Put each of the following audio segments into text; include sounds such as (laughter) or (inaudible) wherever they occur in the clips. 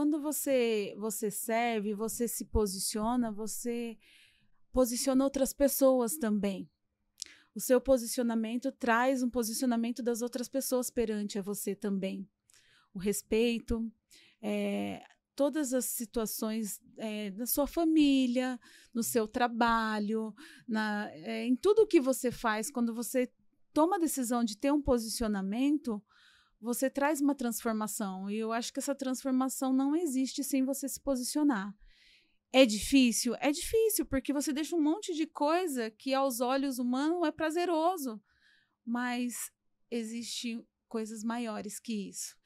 quando você você serve, você se posiciona, você posiciona outras pessoas também. O seu posicionamento traz um posicionamento das outras pessoas perante a você também. O respeito, é, todas as situações é, da sua família, no seu trabalho, na, é, em tudo que você faz, quando você toma a decisão de ter um posicionamento, você traz uma transformação. E eu acho que essa transformação não existe sem você se posicionar. É difícil? É difícil, porque você deixa um monte de coisa que aos olhos humanos é prazeroso. Mas existem coisas maiores que isso.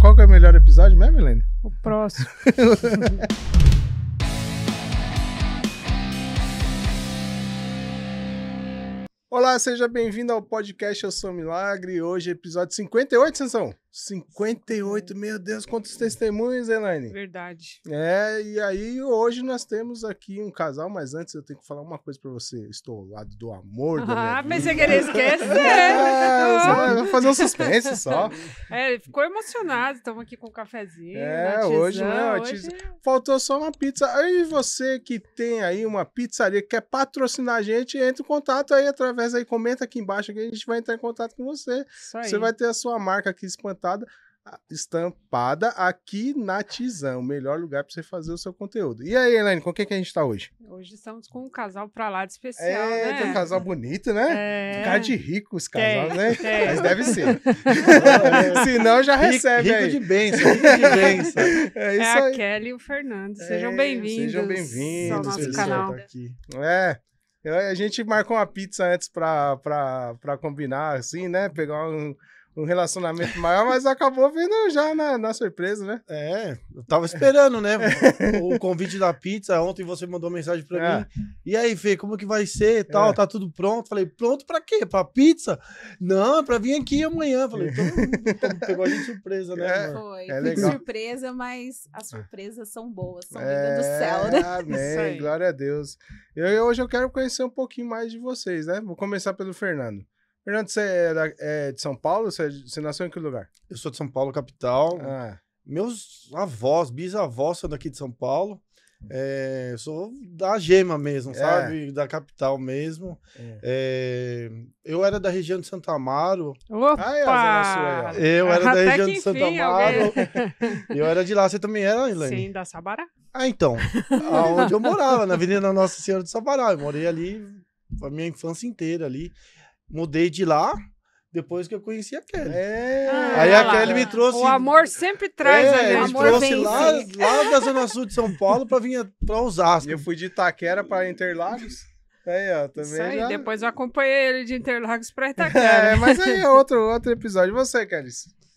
Qual é o melhor episódio mesmo, Helene? O próximo. (laughs) Olá, seja bem-vindo ao podcast Eu Sou Milagre. Hoje, é episódio 58, Sansão. 58, meu Deus, quantos testemunhos, Elaine? Verdade. É, e aí hoje nós temos aqui um casal, mas antes eu tenho que falar uma coisa para você. Estou ao lado do amor ah, pensei minha Ah, mas você queria esquecer. é, vou fazer um suspense só. (laughs) É, ficou emocionado, estamos aqui com um cafezinho. É, tizão, hoje não, é hoje... faltou só uma pizza. Aí você que tem aí uma pizzaria que quer patrocinar a gente, entre em contato aí através aí, comenta aqui embaixo que a gente vai entrar em contato com você. Você vai ter a sua marca aqui espantada estampada, estampada aqui na Tizan, o melhor lugar para você fazer o seu conteúdo. E aí, Elaine, com quem que a gente está hoje? Hoje estamos com um casal para lá de especial, é, né? Tem um casal bonito, né? É... Cara de rico casal, tem, né? Tem. Mas deve ser. (laughs) (laughs) Se não, já recebe rico aí. de bênção, rico de bênção. (laughs) É, isso é a Kelly e o Fernando. É, sejam é, bem-vindos. Sejam bem-vindos ao nosso canal. Tá aqui. É. A gente marcou uma pizza antes para combinar, assim, né? Pegar um um relacionamento maior, mas acabou vindo já na, na surpresa, né? É, eu tava esperando, né? (laughs) o convite da pizza. Ontem você mandou mensagem pra é. mim. E aí, Fê, como que vai ser e tal? É. Tá tudo pronto? Falei, pronto pra quê? Pra pizza? Não, é pra vir aqui amanhã. Falei, mundo então, (laughs) então, pegou a gente surpresa, né? É, foi. É legal. Foi surpresa, mas as surpresas são boas, são é, do céu, né? Amém, glória a Deus. Eu, hoje eu quero conhecer um pouquinho mais de vocês, né? Vou começar pelo Fernando. Fernando, você é, é, de São Paulo? Você, é você, nasceu em que lugar? Eu sou de São Paulo, capital. Ah. Meus avós, bisavós são daqui de São Paulo. É, eu sou da gema mesmo, é. sabe? Da capital mesmo. É. é eu era da região de Santa Amaro. Opa! Ah, eu era da região de Santa enfim, Amaro. eu era de lá. Você também era, Elaine? Sim, da Sabará. Ah, então. Onde eu morava, na Avenida Nossa Senhora de Sabará. Eu morei ali a minha infância inteira ali mudei de lá depois que eu conheci a Kelly. É. Ah, aí a lá, Kelly me trouxe. O amor sempre traz, é, né? Me trouxe lá, lá da Zona Sul de São Paulo para vir para Osasco. eu fui de Itaquera para Interlagos. Aí, ó, também Isso aí, já... depois eu acompanhei ele de Interlagos para (laughs) Itaquera. É, mas aí é outro, outro episódio. E você, Kelly?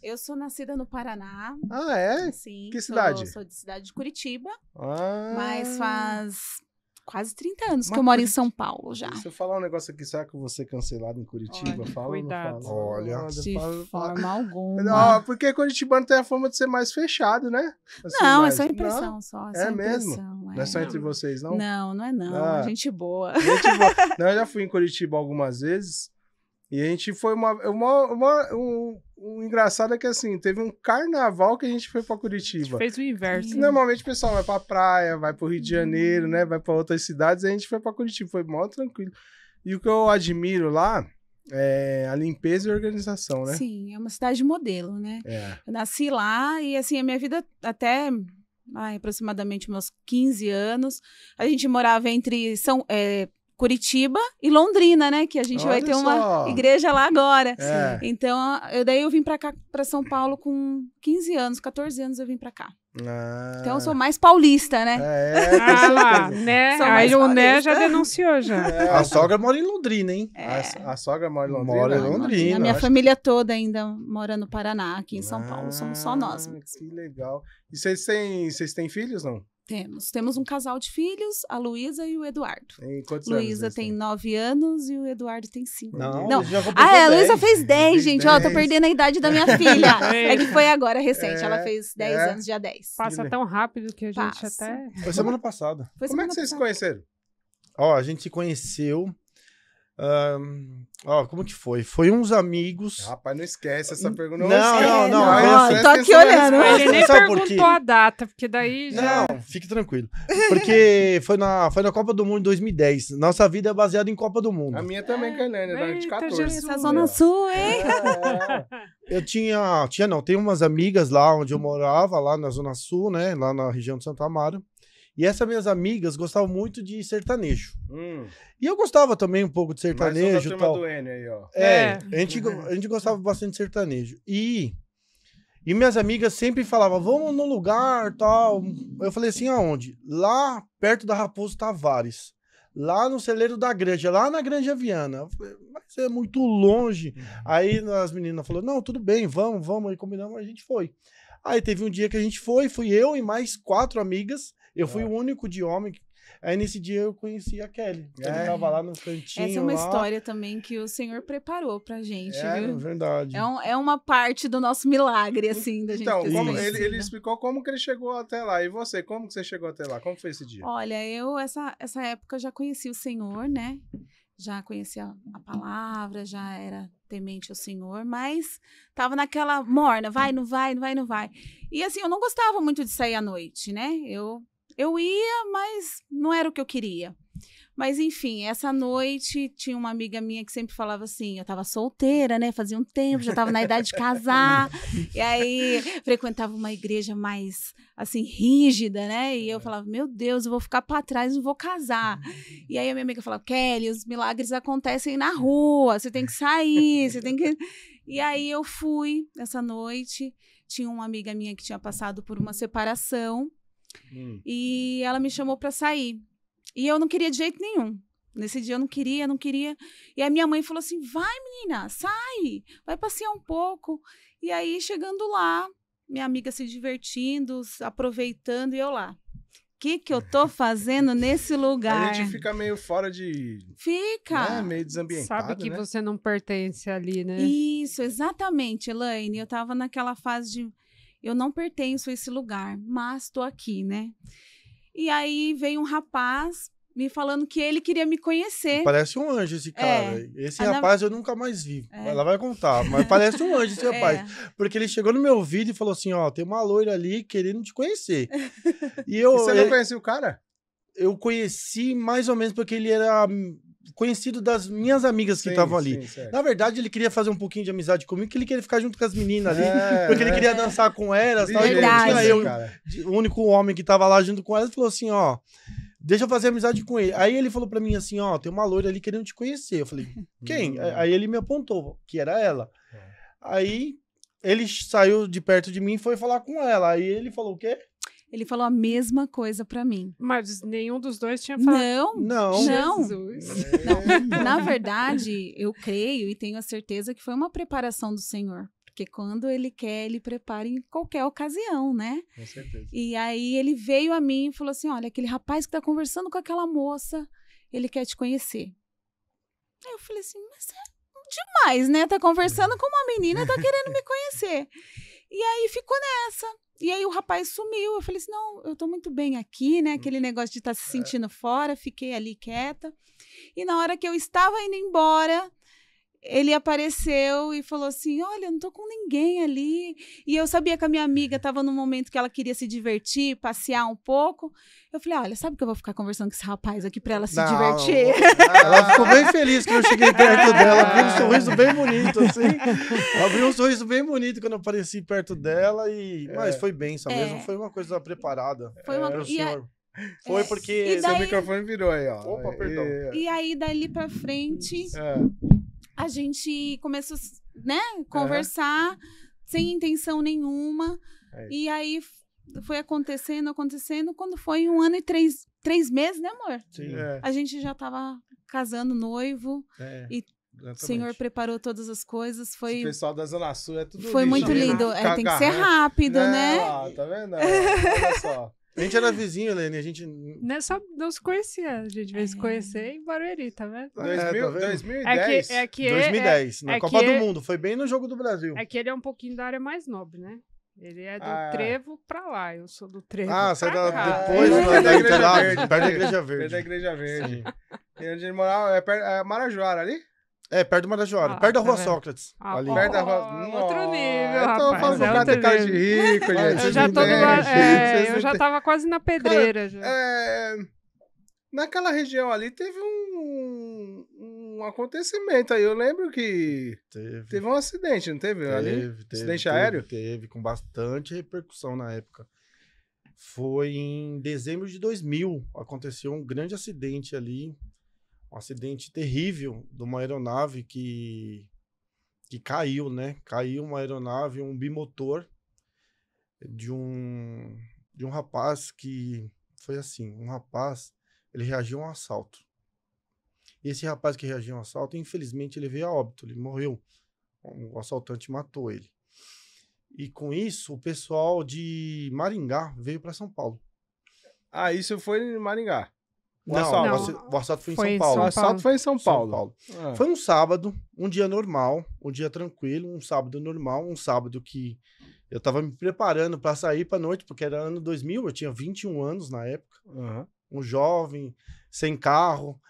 Eu sou nascida no Paraná. Ah, é? Sim. Que cidade? Sou, sou de cidade de Curitiba. Ah. Mas faz quase 30 anos Mas que eu moro em São Paulo já. Se eu falar um negócio aqui, será que eu vou ser cancelado em Curitiba? Olha, fala cuidado. Fala? Olha. De forma fala. (laughs) alguma. Não, porque Curitibano tem a forma de ser mais fechado, né? Assim, não, é mais... é só impressão não, só. É, mesmo? é. Não é só é. entre vocês, não? Não, não é não. Ah, gente boa. Gente boa. (laughs) não, eu já fui em Curitiba algumas vezes. E a gente foi uma. É uma, uma um, um, engraçado é que assim, teve um carnaval que a gente foi para Curitiba. fez o inverso. Né? Normalmente o pessoal vai pra praia, vai pro Rio de Janeiro, hum. né? Vai para outras cidades, a gente foi para Curitiba, foi mó tranquilo. E o que eu admiro lá é a limpeza e a organização, né? Sim, é uma cidade modelo, né? É. Eu nasci lá e assim, a minha vida até ai, aproximadamente meus 15 anos, a gente morava entre São. É, Curitiba e Londrina, né? Que a gente Olha vai ter só. uma igreja lá agora. É. Então, eu, daí eu vim para cá, para São Paulo, com 15 anos, 14 anos eu vim para cá. Ah. Então eu sou mais paulista, né? É, (laughs) é ah lá, né? Aí o Né já denunciou já. É, a sogra mora em Londrina, hein? A, é. a, sogra mora em Londrina. Mora em ah, Londrina. A minha família que... toda ainda mora no Paraná, aqui em São ah, Paulo. Somos só nós. Ah, mesmo. Que legal. E vocês têm, vocês têm filhos, não? Temos. Temos um casal de filhos, a Luísa e o Eduardo. E Luísa tem nove anos e o Eduardo tem cinco. Não, não. Ah, é, a Luísa fez dez, gente. Ó, tô perdendo a idade da minha filha. (laughs) é que foi agora, recente. É, Ela fez dez é. anos, dia 10. Passa tão rápido que a gente Passa. até... Foi semana passada. Foi Como semana é que vocês se conheceram? Ó, a gente se conheceu um, ó, como que foi? Foi uns amigos. Rapaz, não esquece essa pergunta. Não, não, não. não, não, não. Tá aqui olhando. Ele nem Sabe perguntou porque... a data, porque daí já. Não, fique tranquilo. Porque (laughs) foi na, foi na Copa do Mundo em 2010. Nossa vida é baseada em Copa do Mundo. A minha também, é, Cailane, é da de 14. Jesus, essa zona sul, hein? É. Eu tinha. Tinha, não, tem umas amigas lá onde eu morava, lá na Zona Sul, né? Lá na região de Santo Amaro. E essas minhas amigas gostavam muito de sertanejo. Hum. E eu gostava também um pouco de sertanejo. tal. Do N aí, ó. É, é. A, gente, a gente gostava (laughs) bastante de sertanejo. E, e minhas amigas sempre falavam, vamos num lugar tal. Eu falei assim, aonde? Lá perto da Raposo Tavares. Lá no celeiro da granja, lá na Granja Viana. Falei, mas é muito longe. Uhum. Aí as meninas falaram: não, tudo bem, vamos, vamos. aí combinamos, a gente foi. Aí teve um dia que a gente foi, fui eu e mais quatro amigas. Eu fui o único de homem. Aí nesse dia eu conheci a Kelly. É. Ele tava lá no cantinho. Essa é uma lá. história também que o Senhor preparou pra gente, é, viu? Verdade. É, um, é uma parte do nosso milagre, assim, da gente Então, ele, ele, explicou como que ele chegou até lá. E você, como que você chegou até lá? Como foi esse dia? Olha, eu, essa, essa época, já conheci o Senhor, né? Já conhecia a palavra, já era temente ao Senhor, mas tava naquela morna, vai, não vai, não vai, não vai. E assim, eu não gostava muito de sair à noite, né? Eu eu ia, mas não era o que eu queria. Mas enfim, essa noite tinha uma amiga minha que sempre falava assim: eu tava solteira, né? Fazia um tempo, já tava na idade de casar. e aí frequentava uma igreja mais assim rígida, né? E eu falava: "Meu Deus, eu vou ficar para trás, não vou casar". Uhum. E aí a minha amiga falava: "Kelly, os milagres acontecem na rua, você tem que sair, você tem que E aí eu fui essa noite, tinha uma amiga minha que tinha passado por uma separação Hum. E ela me chamou para sair. E eu não queria de jeito nenhum. Nesse dia eu não queria, não queria. E a minha mãe falou assim: vai, menina, sai, vai passear um pouco. E aí, chegando lá, minha amiga se divertindo, aproveitando, e eu lá. O que, que eu tô fazendo (laughs) nesse lugar? A gente fica meio fora de. Fica! Né? Meio desambientado. Sabe que né? você não pertence ali, né? Isso, exatamente, Elaine. Eu tava naquela fase de eu não pertenço a esse lugar, mas estou aqui, né? E aí veio um rapaz me falando que ele queria me conhecer. Parece um anjo esse cara. É. Esse Ana... rapaz eu nunca mais vi. É. Ela vai contar, mas (laughs) parece um anjo esse é. rapaz. É. Porque ele chegou no meu ouvido e falou assim: ó, tem uma loira ali querendo te conhecer. (laughs) e eu. E você não conhecia o cara? Eu conheci mais ou menos porque ele era conhecido das minhas amigas que estavam ali. Sim, Na verdade, ele queria fazer um pouquinho de amizade comigo, que ele queria ficar junto com as meninas ali, é, porque ele é. queria dançar com elas. Tal, verdade, eu, o único homem que tava lá junto com elas falou assim, ó, deixa eu fazer amizade com ele. Aí ele falou para mim assim, ó, tem uma loira ali querendo te conhecer. Eu falei, (laughs) quem? Hum. Aí ele me apontou, que era ela. É. Aí ele saiu de perto de mim e foi falar com ela. Aí ele falou, o quê? Ele falou a mesma coisa para mim. Mas nenhum dos dois tinha falado. Não, não. Não. Jesus. não. É. Na verdade, eu creio e tenho a certeza que foi uma preparação do Senhor. Porque quando ele quer, ele prepara em qualquer ocasião, né? Com certeza. E aí ele veio a mim e falou assim: olha, aquele rapaz que tá conversando com aquela moça, ele quer te conhecer. Aí eu falei assim, mas é demais, né? Tá conversando com uma menina, tá querendo me conhecer. E aí ficou nessa. E aí o rapaz sumiu. Eu falei assim: não, eu tô muito bem aqui, né? Hum. Aquele negócio de estar tá se é. sentindo fora, fiquei ali quieta. E na hora que eu estava indo embora, ele apareceu e falou assim: Olha, não tô com ninguém ali. E eu sabia que a minha amiga estava num momento que ela queria se divertir, passear um pouco. Eu falei: Olha, sabe que eu vou ficar conversando com esse rapaz aqui para ela se não, divertir? Ela ficou bem feliz quando eu cheguei perto dela. Abriu um sorriso bem bonito, assim. Abriu um sorriso bem bonito quando eu apareci perto dela. e é. Mas foi bem é. mesmo. Foi uma coisa preparada. Foi uma é, coisa. É. Foi porque daí... seu microfone virou aí, ó. Opa, perdão. E, e aí, dali pra frente, é a gente começou, né, conversar sem intenção nenhuma. É e aí foi acontecendo, acontecendo. Quando foi um ano e três, três meses, né, amor? Sim. É. A gente já tava casando noivo é. e Exatamente. O Senhor preparou todas as coisas. Foi... Esse pessoal da Zona Sul é tudo Foi lixo, muito né? lindo. Né? É, tem que ser rápido, né? tá vendo? Olha só. (laughs) A gente era vizinho, né, Lene, a gente... Não, né, só não se conhecia, a gente veio se é. conhecer em Barueri, tá vendo? 2010. É, tá é, é que, é que 2010, na Copa do Mundo, foi bem no jogo do Brasil. É que ele é um pouquinho da área mais nobre, né? Ele é do ah, trevo pra lá, eu sou do trevo Ah, sai da, cá. depois é, da, Igreja Verde. Perto da Igreja Verde. Perto da Igreja Verde. e onde ele morava, é, perto, é Marajoara ali? É, perto do Marajoara, ah, perto da tá Rua tá Sócrates. Ah, ali. Perto da Rua... Outro nível, então, é rapaz. tô falando é cara de casa de rico, gente. Eu já, tô numa... é, gente, eu já tava quase na pedreira. Cara, é... Naquela região ali teve um, um acontecimento aí. Eu lembro que teve, teve um acidente, não teve? Teve, ali? teve. Acidente teve, aéreo? Teve, com bastante repercussão na época. Foi em dezembro de 2000. Aconteceu um grande acidente ali um acidente terrível de uma aeronave que, que caiu, né? Caiu uma aeronave, um bimotor de um, de um rapaz que foi assim, um rapaz, ele reagiu a um assalto. E esse rapaz que reagiu a um assalto, infelizmente, ele veio a óbito, ele morreu. O assaltante matou ele. E com isso, o pessoal de Maringá veio para São Paulo. Ah, isso foi em Maringá? Não, não, o assalto foi em São Paulo. São o assalto foi em São Paulo. São Paulo. É. Foi um sábado, um dia normal, um dia tranquilo, um sábado normal, um sábado que eu tava me preparando para sair pra noite, porque era ano 2000, eu tinha 21 anos na época. Uhum. Um jovem, sem carro,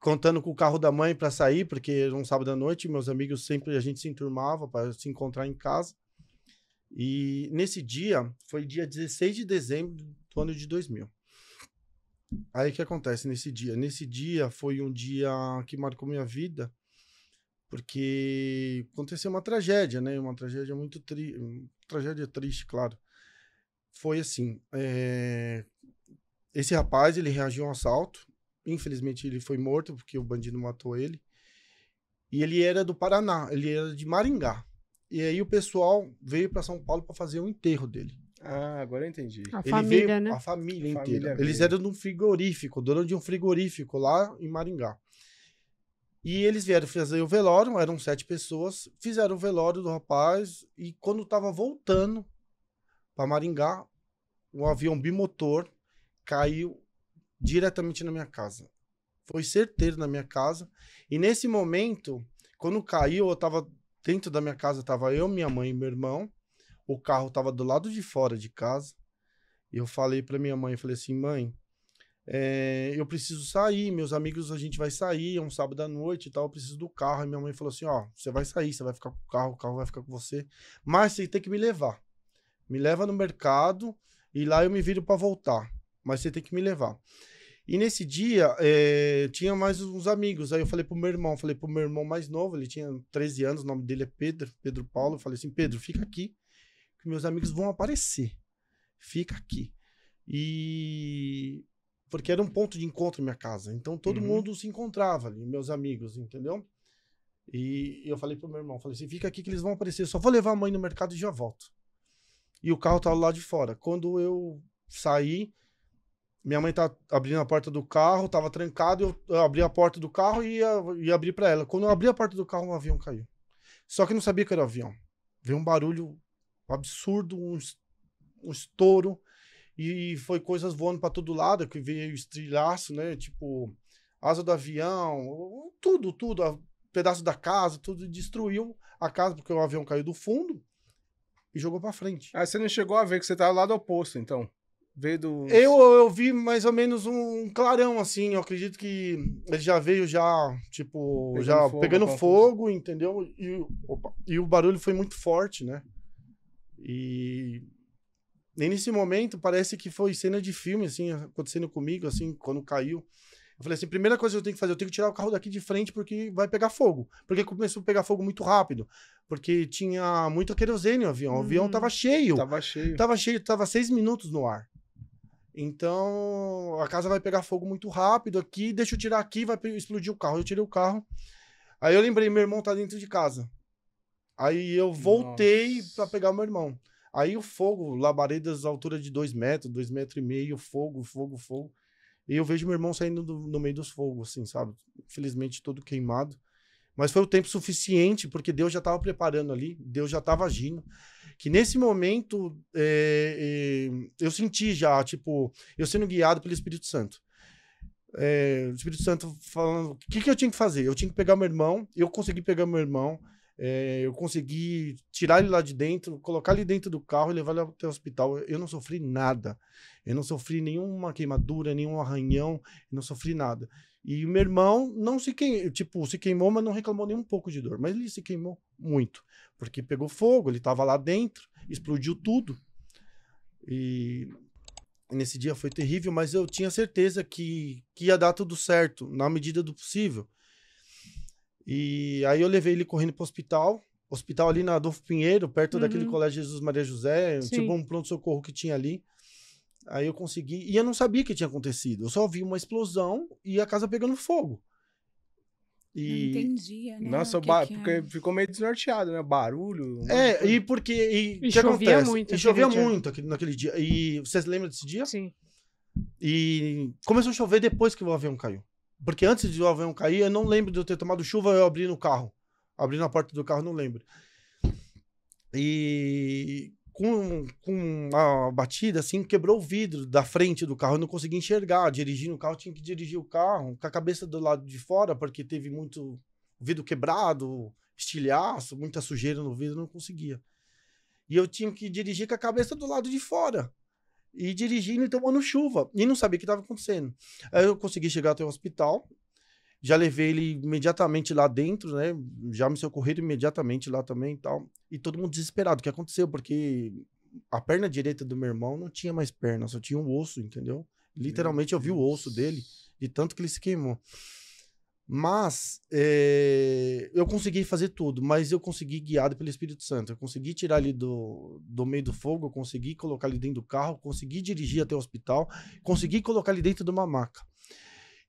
contando com o carro da mãe para sair, porque era um sábado à noite, meus amigos sempre, a gente se enturmava para se encontrar em casa. E nesse dia, foi dia 16 de dezembro do ano de 2000. Aí o que acontece nesse dia? Nesse dia foi um dia que marcou minha vida, porque aconteceu uma tragédia, né? Uma tragédia muito tri... Hum, tragédia triste, claro. Foi assim, é... esse rapaz, ele reagiu a um assalto, infelizmente ele foi morto porque o bandido matou ele. E ele era do Paraná, ele era de Maringá. E aí o pessoal veio para São Paulo para fazer o enterro dele. Ah, agora eu entendi. A ele família, veio, né? A família inteira. família Eles veio. eram de um frigorífico, dono de um frigorífico lá em Maringá. E eles vieram fazer o velório, eram sete pessoas, fizeram o velório do rapaz e quando estava voltando para Maringá, um avião bimotor caiu diretamente na minha casa. Foi certeiro na minha casa. E nesse momento, quando caiu, eu estava dentro da minha casa, estava eu, minha mãe e meu irmão o carro estava do lado de fora de casa. E eu falei para minha mãe, falei assim, mãe, é, eu preciso sair, meus amigos, a gente vai sair, é um sábado à noite e tal, eu preciso do carro. E minha mãe falou assim, ó, você vai sair, você vai ficar com o carro, o carro vai ficar com você, mas você tem que me levar. Me leva no mercado e lá eu me viro para voltar, mas você tem que me levar. E nesse dia, é, tinha mais uns amigos. Aí eu falei pro meu irmão, falei pro meu irmão mais novo, ele tinha 13 anos, o nome dele é Pedro, Pedro Paulo. Eu falei assim: Pedro, fica aqui, que meus amigos vão aparecer. Fica aqui. E porque era um ponto de encontro minha casa. Então todo uhum. mundo se encontrava ali, meus amigos, entendeu? E eu falei pro meu irmão, falei assim, fica aqui que eles vão aparecer, eu só vou levar a mãe no mercado e já volto. E o carro tava lá de fora. Quando eu saí, minha mãe tá abrindo a porta do carro, tava trancado, eu, eu abri a porta do carro e ia, ia abrir para ela. Quando eu abri a porta do carro, um avião caiu. Só que eu não sabia que era um avião. Veio um barulho absurdo, um, um estouro. E foi coisas voando para todo lado, que veio estilhaço, né? Tipo, asa do avião, tudo, tudo, a, pedaço da casa, tudo destruiu a casa porque o avião caiu do fundo e jogou para frente. Aí ah, você não chegou a ver que você tá do lado oposto, então. Veio do Eu eu vi mais ou menos um clarão assim, eu acredito que ele já veio já, tipo, pegando já fogo, pegando fogo, fogo, entendeu? E opa, e o barulho foi muito forte, né? E, e nesse momento parece que foi cena de filme, assim, acontecendo comigo, assim, quando caiu. Eu falei assim, primeira coisa que eu tenho que fazer, eu tenho que tirar o carro daqui de frente porque vai pegar fogo. Porque começou a pegar fogo muito rápido. Porque tinha muita querosene no avião. O avião hum, tava cheio. Tava cheio. Tava cheio, tava seis minutos no ar. Então, a casa vai pegar fogo muito rápido aqui, deixa eu tirar aqui, vai explodir o carro. Eu tirei o carro. Aí eu lembrei, meu irmão tá dentro de casa. Aí eu voltei para pegar meu irmão. Aí o fogo, labaredas à altura de dois metros, dois metros e meio, fogo, fogo, fogo. E eu vejo meu irmão saindo do, no meio dos fogos, assim, sabe? Infelizmente todo queimado. Mas foi o tempo suficiente, porque Deus já estava preparando ali, Deus já estava agindo. Que nesse momento é, é, eu senti já, tipo, eu sendo guiado pelo Espírito Santo. É, o Espírito Santo falando: o que, que eu tinha que fazer? Eu tinha que pegar meu irmão, eu consegui pegar meu irmão. É, eu consegui tirar ele lá de dentro, colocar ele dentro do carro e levar ele até o hospital. Eu não sofri nada. Eu não sofri nenhuma queimadura, nenhum arranhão, não sofri nada. E meu irmão não se queimou, tipo, se queimou, mas não reclamou nem um pouco de dor. Mas ele se queimou muito, porque pegou fogo, ele estava lá dentro, explodiu tudo. E nesse dia foi terrível, mas eu tinha certeza que, que ia dar tudo certo, na medida do possível. E aí eu levei ele correndo pro hospital. Hospital ali na Adolfo Pinheiro, perto uhum. daquele colégio Jesus Maria José, Sim. tipo um pronto-socorro que tinha ali. Aí eu consegui. E eu não sabia o que tinha acontecido. Eu só vi uma explosão e a casa pegando fogo. E... Não ah, entendia, né? Nossa, que é? porque ficou meio desnorteado, né? Barulho. É, e porque. E, e chovia acontece? muito. E chovia dia. muito naquele dia. E vocês lembram desse dia? Sim. E começou a chover depois que o avião caiu. Porque antes de o avião cair, eu não lembro de eu ter tomado chuva, eu abri no carro. Abri na porta do carro, não lembro. E com, com a batida, assim, quebrou o vidro da frente do carro. Eu não consegui enxergar. Dirigindo o carro, tinha que dirigir o carro com a cabeça do lado de fora, porque teve muito vidro quebrado, estilhaço, muita sujeira no vidro, não conseguia. E eu tinha que dirigir com a cabeça do lado de fora e dirigindo e tomando chuva. E não sabia o que estava acontecendo. Aí eu consegui chegar até o hospital, já levei ele imediatamente lá dentro, né? Já me socorreram imediatamente lá também e tal. E todo mundo desesperado. O que aconteceu? Porque a perna direita do meu irmão não tinha mais perna, só tinha um osso, entendeu? Literalmente eu vi o osso dele, de tanto que ele se queimou. Mas é, eu consegui fazer tudo, mas eu consegui guiado pelo Espírito Santo. Eu consegui tirar ele do, do meio do fogo, eu consegui colocar ele dentro do carro, consegui dirigir até o hospital, consegui colocar ele dentro de uma maca.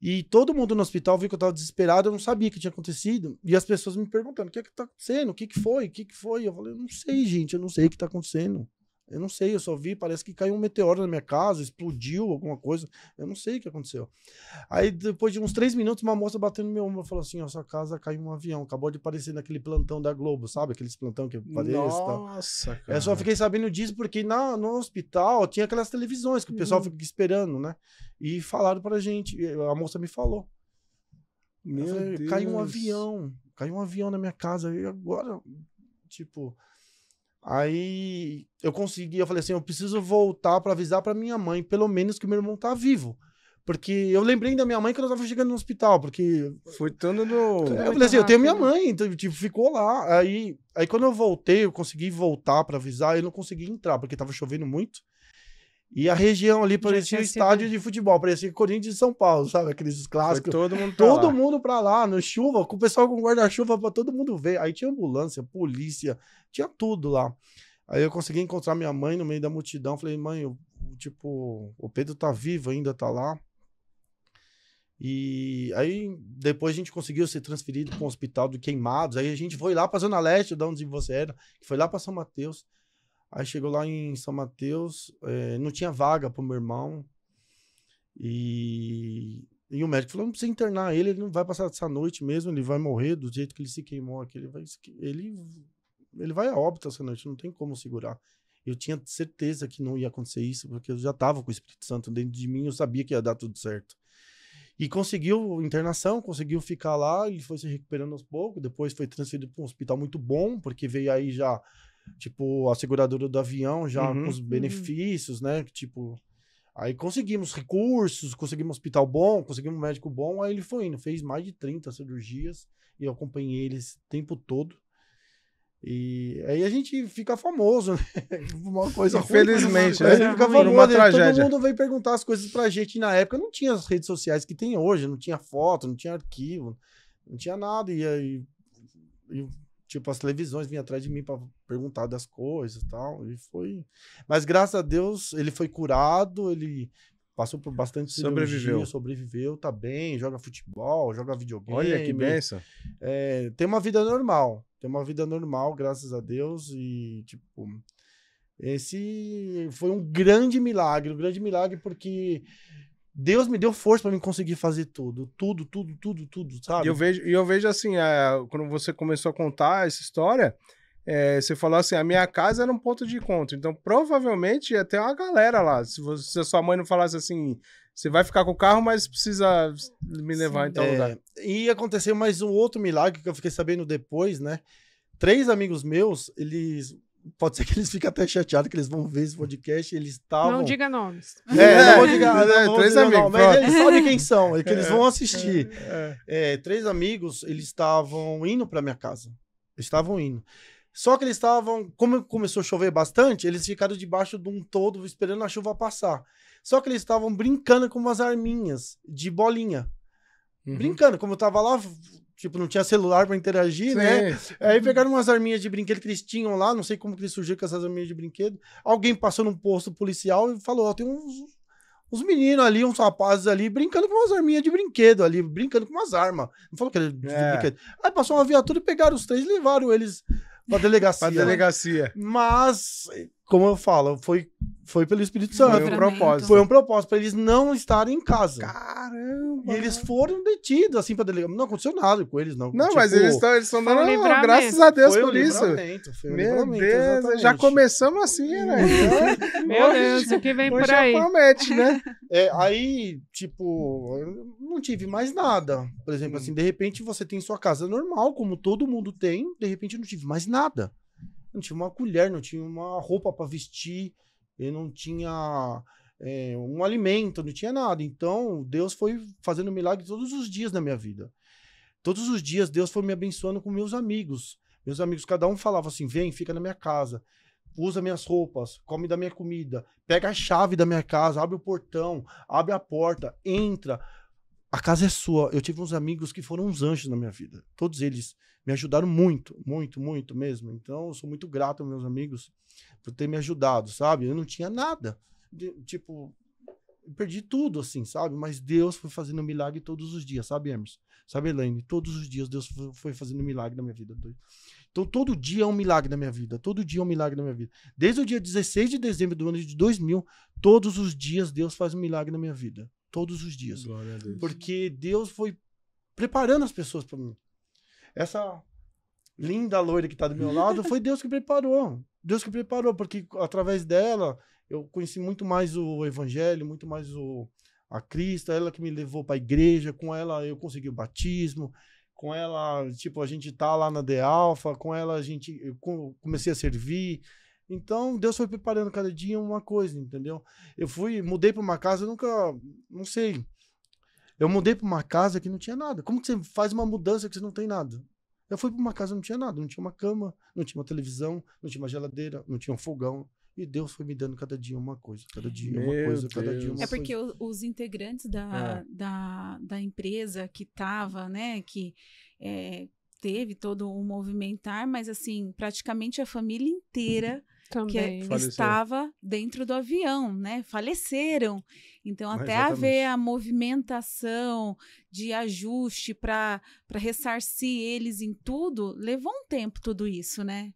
E todo mundo no hospital viu que eu estava desesperado, eu não sabia o que tinha acontecido. E as pessoas me perguntando: o que é que tá acontecendo? O que, que foi? O que, que foi? Eu falei: eu não sei, gente, eu não sei o que está acontecendo. Eu não sei, eu só vi, parece que caiu um meteoro na minha casa, explodiu alguma coisa. Eu não sei o que aconteceu. Aí, depois de uns três minutos, uma moça bateu no meu ombro e falou assim: ó, sua casa caiu um avião, acabou de aparecer naquele plantão da Globo, sabe? Aqueles plantão que aparece. Nossa, tal. cara. Eu só fiquei sabendo disso porque na, no hospital tinha aquelas televisões que o pessoal uhum. fica esperando, né? E falaram pra gente, a moça me falou. Meu, caiu um avião, caiu um avião na minha casa, e agora, tipo, Aí eu consegui, eu falei assim, eu preciso voltar para avisar para minha mãe, pelo menos que meu irmão tá vivo. Porque eu lembrei da minha mãe quando eu tava chegando no hospital, porque foi tudo no Eu falei assim, eu tenho minha né? mãe, então tipo, ficou lá. Aí, aí quando eu voltei, eu consegui voltar para avisar, eu não consegui entrar porque tava chovendo muito. E a região ali parecia um estádio sido... de futebol, parecia Corinthians e São Paulo, sabe? Aqueles clássicos. Foi todo mundo pra todo lá. mundo pra lá, no chuva, com o pessoal com guarda-chuva pra todo mundo ver. Aí tinha ambulância, polícia, tinha tudo lá. Aí eu consegui encontrar minha mãe no meio da multidão. Falei, mãe, eu, tipo, o Pedro tá vivo ainda, tá lá. E aí depois a gente conseguiu ser transferido para um hospital de queimados. Aí a gente foi lá pra Zona Leste, de onde você era, que foi lá pra São Mateus. Aí chegou lá em São Mateus, é, não tinha vaga pro meu irmão. E, e o médico falou: não precisa internar ele, ele não vai passar essa noite mesmo, ele vai morrer do jeito que ele se queimou aqui. Ele vai, ele, ele vai a óbito essa noite, não tem como segurar. Eu tinha certeza que não ia acontecer isso, porque eu já estava com o Espírito Santo dentro de mim, eu sabia que ia dar tudo certo. E conseguiu internação, conseguiu ficar lá ele foi se recuperando aos poucos. Depois foi transferido para um hospital muito bom, porque veio aí já tipo, a seguradora do avião já uhum, com os uhum. benefícios, uhum. né? Tipo, aí conseguimos recursos, conseguimos hospital bom, conseguimos um médico bom, aí ele foi indo, fez mais de 30 cirurgias e eu acompanhei ele esse tempo todo. E aí a gente fica famoso, né? (laughs) Uma coisa Infelizmente, ruim, né? Fica famoso, uma né? todo tragédia. Todo mundo veio perguntar as coisas pra gente. Na época não tinha as redes sociais que tem hoje, não tinha foto, não tinha arquivo, não tinha nada. E aí e tipo, as televisões vinham atrás de mim para perguntar das coisas e tal. E foi. Mas graças a Deus, ele foi curado, ele passou por bastante sobreviveu. sobreviveu, tá bem, joga futebol, joga videogame. Olha que benção. É, tem uma vida normal, tem uma vida normal, graças a Deus. E, tipo, esse foi um grande milagre um grande milagre porque Deus me deu força para me conseguir fazer tudo, tudo, tudo, tudo, tudo, sabe? E eu vejo, eu vejo assim, é, quando você começou a contar essa história, é, você falou assim, a minha casa era um ponto de encontro. Então, provavelmente ia ter uma galera lá. Se, você, se a sua mãe não falasse assim, você vai ficar com o carro, mas precisa me levar Sim, em tal é, lugar. E aconteceu mais um outro milagre que eu fiquei sabendo depois, né? Três amigos meus, eles pode ser que eles fiquem até chateados, que eles vão ver esse podcast eles estavam... Não diga nomes. É, é não vou é, diga, é, não três amigos. Não, mas eles sabem quem são, é que eles é, vão assistir. É, é, três amigos, eles estavam indo para minha casa. Estavam indo. Só que eles estavam, como começou a chover bastante, eles ficaram debaixo de um todo esperando a chuva passar. Só que eles estavam brincando com umas arminhas de bolinha. Uhum. Brincando, como eu tava lá Tipo, não tinha celular para interagir, né? Sim. né? Aí pegaram umas arminhas de brinquedo que eles tinham lá, não sei como que eles surgiram com essas arminhas de brinquedo. Alguém passou num posto policial e falou: tem uns, uns meninos ali, uns rapazes ali, brincando com umas arminhas de brinquedo ali, brincando com umas armas. Não falou que era de é. brinquedo. Aí passou uma viatura e pegaram os três e levaram eles pra delegacia. pra né? delegacia. Mas como eu falo, foi, foi pelo Espírito Santo. Foi um propósito. Foi um propósito para eles não estarem em casa. Caramba! E eles foram detidos, assim, para delegação. Não aconteceu nada com eles, não. Não, tipo, mas eles estão eles tão dando um graças a Deus foi por isso. Foi Meu Deus, já começamos assim, né? Meu Deus, o que vem por aí? promete, né? (laughs) É, aí, tipo, não tive mais nada. Por exemplo, hum. assim, de repente você tem sua casa normal, como todo mundo tem, de repente eu não tive mais nada. Eu não tinha uma colher, não tinha uma roupa para vestir, eu não tinha é, um alimento, não tinha nada. Então, Deus foi fazendo milagre todos os dias na minha vida. Todos os dias, Deus foi me abençoando com meus amigos. Meus amigos, cada um falava assim: vem, fica na minha casa usa minhas roupas, come da minha comida, pega a chave da minha casa, abre o portão, abre a porta, entra, a casa é sua. Eu tive uns amigos que foram uns anjos na minha vida. Todos eles me ajudaram muito, muito, muito mesmo. Então, eu sou muito grato aos meus amigos por ter me ajudado, sabe? Eu não tinha nada. De, tipo, perdi tudo, assim, sabe? Mas Deus foi fazendo um milagre todos os dias, sabe, Hermes? Sabe, Elaine? Todos os dias Deus foi fazendo um milagre na minha vida. Então, todo dia é um milagre na minha vida. Todo dia é um milagre na minha vida. Desde o dia 16 de dezembro do ano de 2000, todos os dias Deus faz um milagre na minha vida todos os dias. Deus. Porque Deus foi preparando as pessoas para mim. Essa linda loira que está do meu (laughs) lado foi Deus que preparou. Deus que preparou, porque através dela eu conheci muito mais o evangelho, muito mais o, a Cristo, ela que me levou para a igreja, com ela eu consegui o batismo, com ela, tipo, a gente tá lá na De Alpha, com ela a gente eu comecei a servir, então, Deus foi preparando cada dia uma coisa, entendeu? Eu fui, mudei para uma casa, eu nunca, não sei. Eu mudei para uma casa que não tinha nada. Como que você faz uma mudança que você não tem nada? Eu fui para uma casa não tinha nada, não tinha uma cama, não tinha uma televisão, não tinha uma geladeira, não tinha um fogão. E Deus foi me dando cada dia uma coisa, cada dia Meu uma coisa, Deus. cada dia uma coisa. É porque coisa. os integrantes da, é. da, da, empresa que tava, né, que é, teve todo o um movimentar, mas assim, praticamente a família inteira é, Também. que estava dentro do avião, né? Faleceram. Então, até exatamente. haver a movimentação de ajuste para ressarcir eles em tudo, levou um tempo tudo isso, né?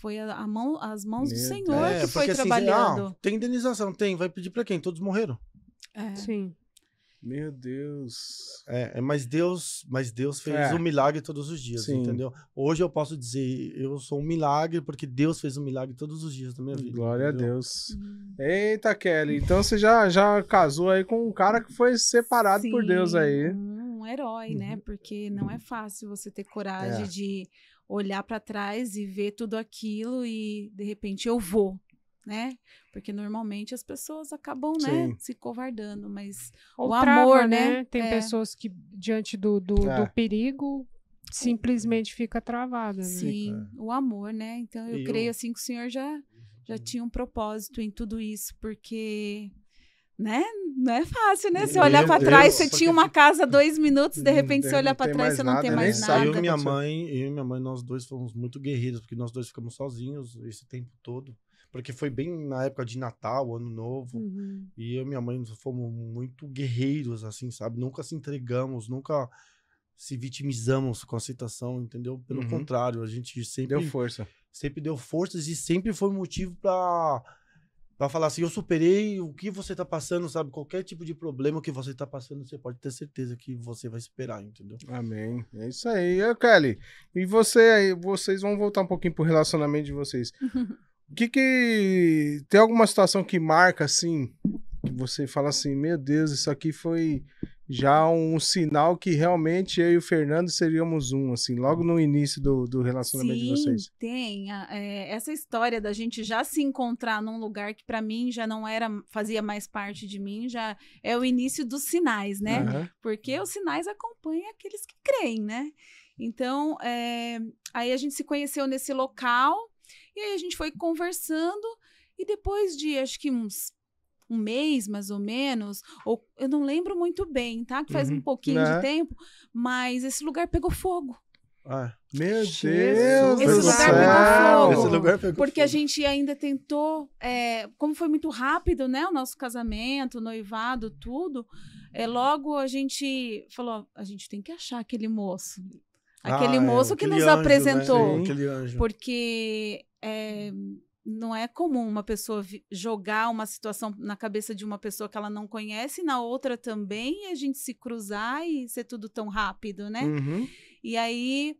Foi a, a mão, as mãos Meu do Senhor é, que foi assim, ah, trabalhando. tem indenização, tem. Vai pedir para quem? Todos morreram. É. Sim. Meu Deus. É, é, mas Deus, mas Deus fez é. um milagre todos os dias, Sim. entendeu? Hoje eu posso dizer, eu sou um milagre porque Deus fez um milagre todos os dias da minha vida. Glória entendeu? a Deus. Hum. Eita, Kelly, então você já já casou aí com um cara que foi separado Sim, por Deus aí. Um herói, né? Uhum. Porque não é fácil você ter coragem é. de olhar para trás e ver tudo aquilo e de repente eu vou né? Porque normalmente as pessoas acabam, né, Sim. né, se covardando, mas Ou o amor, trava, né? né? Tem é. pessoas que diante do, do, é. do, perigo simplesmente fica travada. Né? Sim, é. o amor, né? Então eu e creio eu... assim que o Senhor já já uhum. tinha um propósito em tudo isso, porque né? Não é fácil, né? Você olhar para trás, você tinha uma casa dois minutos, de uhum, repente tem, você olhar para trás, você não tem mais né? nada. Eu e minha mãe, eu e minha mãe, nós dois fomos muito guerreiros, porque nós dois ficamos sozinhos esse tempo todo porque foi bem na época de Natal, Ano Novo, uhum. e eu e minha mãe fomos muito guerreiros, assim, sabe? Nunca se entregamos, nunca se vitimizamos com a situação, entendeu? Pelo uhum. contrário, a gente sempre... Deu força. Sempre deu forças e sempre foi motivo para para falar assim, eu superei o que você tá passando, sabe? Qualquer tipo de problema que você tá passando, você pode ter certeza que você vai superar, entendeu? Amém. É isso aí. E, Kelly, e você aí, vocês vão voltar um pouquinho pro relacionamento de vocês. (laughs) O que que. Tem alguma situação que marca assim? Que você fala assim: meu Deus, isso aqui foi já um sinal que realmente eu e o Fernando seríamos um, assim, logo no início do, do relacionamento Sim, de vocês. Tem é, essa história da gente já se encontrar num lugar que para mim já não era, fazia mais parte de mim, já é o início dos sinais, né? Uhum. Porque os sinais acompanham aqueles que creem, né? Então, é, aí a gente se conheceu nesse local e aí a gente foi conversando e depois de acho que uns um mês mais ou menos, ou eu não lembro muito bem, tá? Que faz uhum. um pouquinho né? de tempo, mas esse lugar pegou fogo. Ah, meu Deus! Esse lugar pegou fogo. Esse lugar pegou porque fogo. a gente ainda tentou, é, como foi muito rápido, né? O nosso casamento, noivado, tudo. É, logo a gente falou: a gente tem que achar aquele moço. Ah, aquele ah, moço é, aquele que nos anjo, né? apresentou. Né? Sim, porque é, uhum. não é comum uma pessoa jogar uma situação na cabeça de uma pessoa que ela não conhece, na outra também, e a gente se cruzar e ser tudo tão rápido, né? Uhum. E aí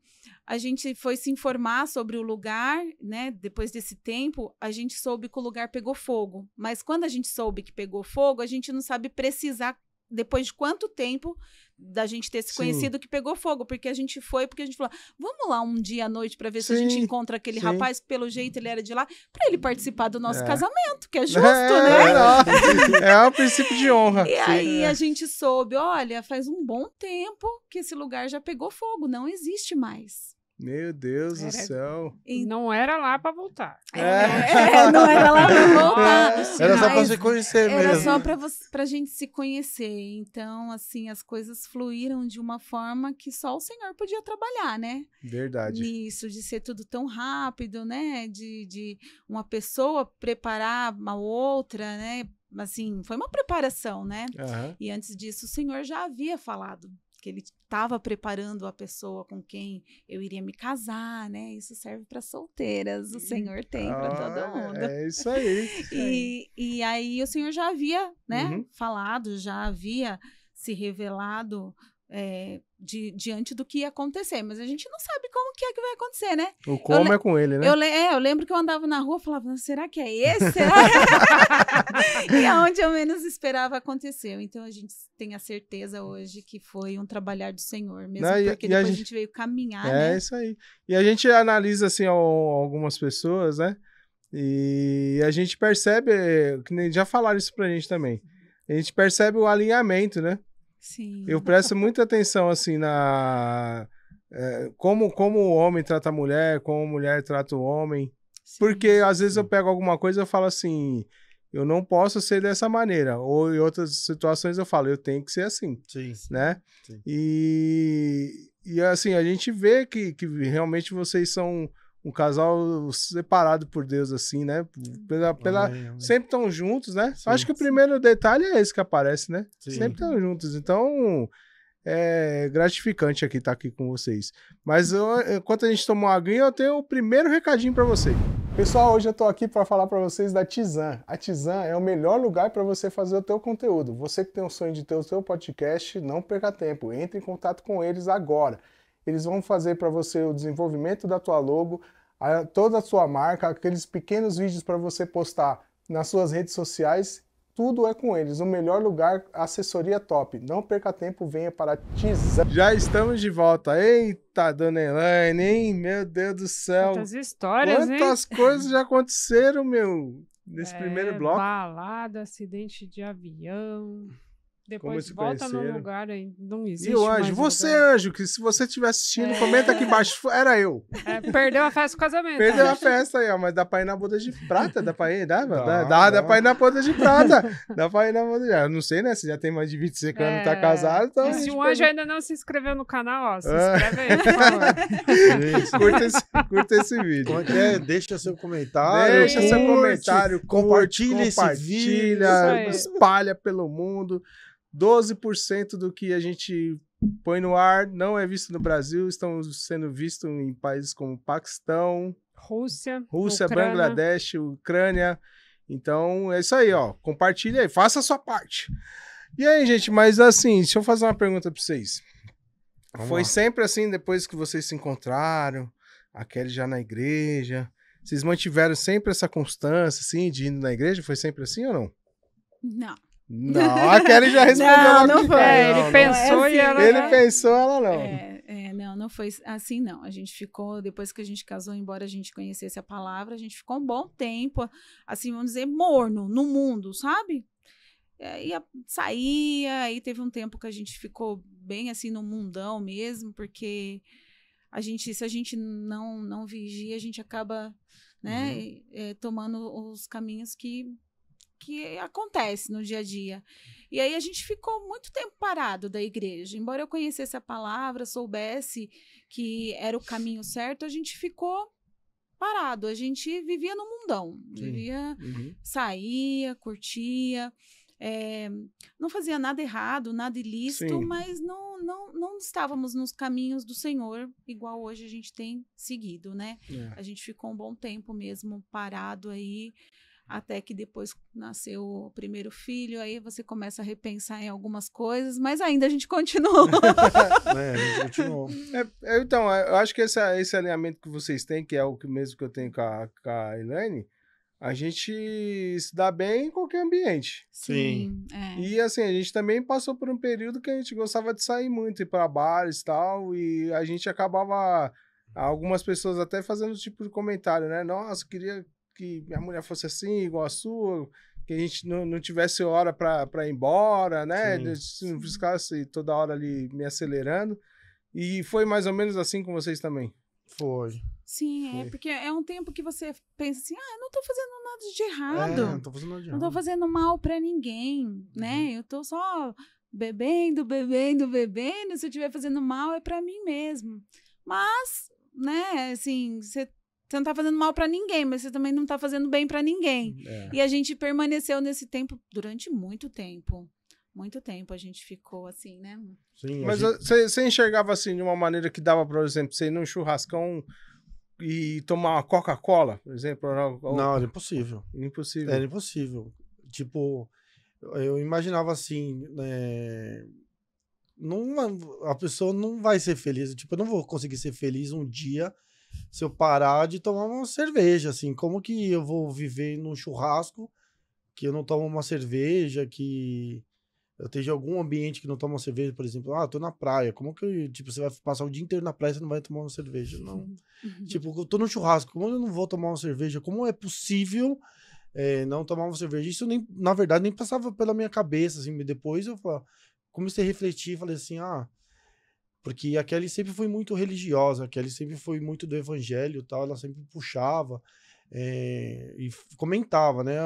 a gente foi se informar sobre o lugar, né? Depois desse tempo, a gente soube que o lugar pegou fogo. Mas quando a gente soube que pegou fogo, a gente não sabe precisar depois de quanto tempo da gente ter se conhecido Sim. que pegou fogo, porque a gente foi, porque a gente falou, vamos lá um dia à noite para ver Sim. se a gente encontra aquele Sim. rapaz, pelo jeito ele era de lá, para ele participar do nosso é. casamento, que é, (laughs) é justo, é, né? É, é o princípio de honra. E aí é. a gente soube, olha, faz um bom tempo que esse lugar já pegou fogo, não existe mais. Meu Deus era... do céu. E não era lá para voltar. É. É. (laughs) é, não era lá para voltar. Era só para se conhecer era mesmo. Era só para a gente se conhecer. Então, assim, as coisas fluíram de uma forma que só o Senhor podia trabalhar, né? Verdade. Nisso, de ser tudo tão rápido, né? De, de uma pessoa preparar uma outra, né? Assim, foi uma preparação, né? Uhum. E antes disso, o Senhor já havia falado que ele estava preparando a pessoa com quem eu iria me casar, né? Isso serve para solteiras, o Senhor tem para todo mundo. É isso aí. (laughs) e, e aí o Senhor já havia, né, uhum. falado, já havia se revelado é, de, diante do que ia acontecer, mas a gente não sabe como que é que vai acontecer, né? O como é com ele, né? Eu, é, eu lembro que eu andava na rua e falava, será que é esse? (laughs) e aonde é eu menos esperava aconteceu. Então a gente tem a certeza hoje que foi um trabalhar do Senhor, mesmo não, né, porque e, depois e a, gente, a gente, veio caminhar, é, né? isso aí. E a gente analisa, assim, algumas pessoas, né? E a gente percebe, eh, já falaram isso pra gente também, a gente percebe o alinhamento, né? Sim. Eu presto muita atenção, assim, na. É, como, como o homem trata a mulher, como a mulher trata o homem. Sim. Porque às vezes eu pego alguma coisa e falo assim. Eu não posso ser dessa maneira. Ou em outras situações eu falo, eu tenho que ser assim. Sim. Né? Sim. E, e assim, a gente vê que, que realmente vocês são um casal separado por Deus, assim, né? Pela, pela, amém, amém. Sempre estão juntos, né? Sim, Acho que sim. o primeiro detalhe é esse que aparece, né? Sim. Sempre estão juntos. Então, é gratificante aqui estar tá aqui com vocês. Mas eu, enquanto a gente tomou a aguinha, eu tenho o primeiro recadinho para você. Pessoal, hoje eu estou aqui para falar para vocês da Tizan. A Tizan é o melhor lugar para você fazer o teu conteúdo. Você que tem o sonho de ter o seu podcast, não perca tempo. Entre em contato com eles agora. Eles vão fazer para você o desenvolvimento da tua logo, a, toda a sua marca, aqueles pequenos vídeos para você postar nas suas redes sociais, tudo é com eles. O melhor lugar, assessoria top. Não perca tempo, venha para Tizan. Já estamos de volta. Eita, dona Elaine, hein? Meu Deus do céu. Quantas histórias, Quantas hein? coisas já aconteceram, meu, nesse é, primeiro bloco. Balada, acidente de avião. Depois volta no né? lugar aí. Não existe. E o anjo? Você, lugar. anjo, que se você estiver assistindo, é. comenta aqui embaixo. Era eu. É, perdeu a festa do casamento. Perdeu acho. Né? a festa aí, ó. Mas dá pra ir na boda de prata? Dá pra ir? Dá, dá, dá, dá, dá pra ir na boda de prata. dá pra ir na boda de prata. (laughs) Não sei, né? Se já tem mais de 25 é. anos, tá é. casado. Então e se o anjo pode... ainda não se inscreveu no canal, ó, se é. inscreve aí, por favor. (laughs) curta, esse, curta esse vídeo. É, é, deixa seu comentário. Deixa curte, seu comentário. Compartilha, compartilha esse vídeo. Espalha pelo mundo. 12% do que a gente põe no ar não é visto no Brasil, estão sendo vistos em países como Paquistão, Rússia, Rússia, Ucrânia. Bangladesh, Ucrânia. Então é isso aí, ó. Compartilha aí, faça a sua parte. E aí, gente, mas assim, deixa eu fazer uma pergunta para vocês. Vamos Foi lá. sempre assim, depois que vocês se encontraram, aquele já na igreja. Vocês mantiveram sempre essa constância, assim, de indo na igreja? Foi sempre assim ou não? Não. Não, a Kelly já (laughs) respondeu não, não foi. É, ele não, pensou é assim, e ela. Ele já... pensou, ela não. É, é, não, não foi assim, não. A gente ficou, depois que a gente casou, embora a gente conhecesse a palavra, a gente ficou um bom tempo, assim, vamos dizer, morno no mundo, sabe? Ia, saía, aí teve um tempo que a gente ficou bem assim no mundão mesmo, porque a gente, se a gente não, não vigia, a gente acaba né, uhum. Eh, tomando os caminhos que que acontece no dia a dia. E aí a gente ficou muito tempo parado da igreja. Embora eu conhecesse a palavra, soubesse que era o caminho certo, a gente ficou parado. A gente vivia no mundão. Vivia, uhum. saía, curtia. É, não fazia nada errado, nada ilícito, Sim. mas não, não, não estávamos nos caminhos do Senhor, igual hoje a gente tem seguido, né? É. A gente ficou um bom tempo mesmo parado aí, até que depois nasceu o primeiro filho, aí você começa a repensar em algumas coisas, mas ainda a gente continua. (laughs) é, a gente continuou. É, é então, é, eu acho que esse, esse alinhamento que vocês têm, que é o mesmo que eu tenho com a, com a Elaine, a gente se dá bem em qualquer ambiente. Sim. É. E assim, a gente também passou por um período que a gente gostava de sair muito, ir para bares e tal, e a gente acabava algumas pessoas até fazendo tipo de comentário, né? Nossa, queria que minha mulher fosse assim, igual a sua, que a gente não, não tivesse hora para ir embora, né? Se não ficasse toda hora ali me acelerando. E foi mais ou menos assim com vocês também? Foi. Sim, é, foi. é porque é um tempo que você pensa assim, ah, não tô fazendo nada de é, errado. É, não tô fazendo nada de errado. Não tô fazendo mal para ninguém, né? uhum. né? Eu tô só bebendo, bebendo, bebendo. Se eu estiver fazendo mal, é para mim mesmo. Mas, né, assim, você você não tá fazendo mal para ninguém, mas você também não tá fazendo bem para ninguém. É. E a gente permaneceu nesse tempo durante muito tempo. Muito tempo a gente ficou assim, né? Sim, mas você gente... Ah, enxergava assim de uma maneira que dava, por exemplo, você ir num churrascão e tomar uma Coca-Cola, por exemplo? Ou... Não, era impossível. Impossível. Era impossível. Tipo, eu imaginava assim, né? Não, a pessoa não vai ser feliz. Tipo, eu não vou conseguir ser feliz um dia se eu parar de tomar uma cerveja, assim, como que eu vou viver num churrasco que eu não tomo uma cerveja, que eu esteja em algum ambiente que não toma cerveja, por exemplo, ah, tô na praia, como que, tipo, você vai passar o dia inteiro na praia e você não vai tomar uma cerveja? Não. Uhum. Uhum. tipo, eu tô no churrasco, como eu não vou tomar uma cerveja? Como é possível é, não tomar uma cerveja? Isso nem, na verdade, nem passava pela minha cabeça, assim, depois eu comecei a refletir, falei assim, ah, porque a Kelly sempre foi muito religiosa, a Kelly sempre foi muito do evangelho tal, ela sempre puxava é, e comentava, né?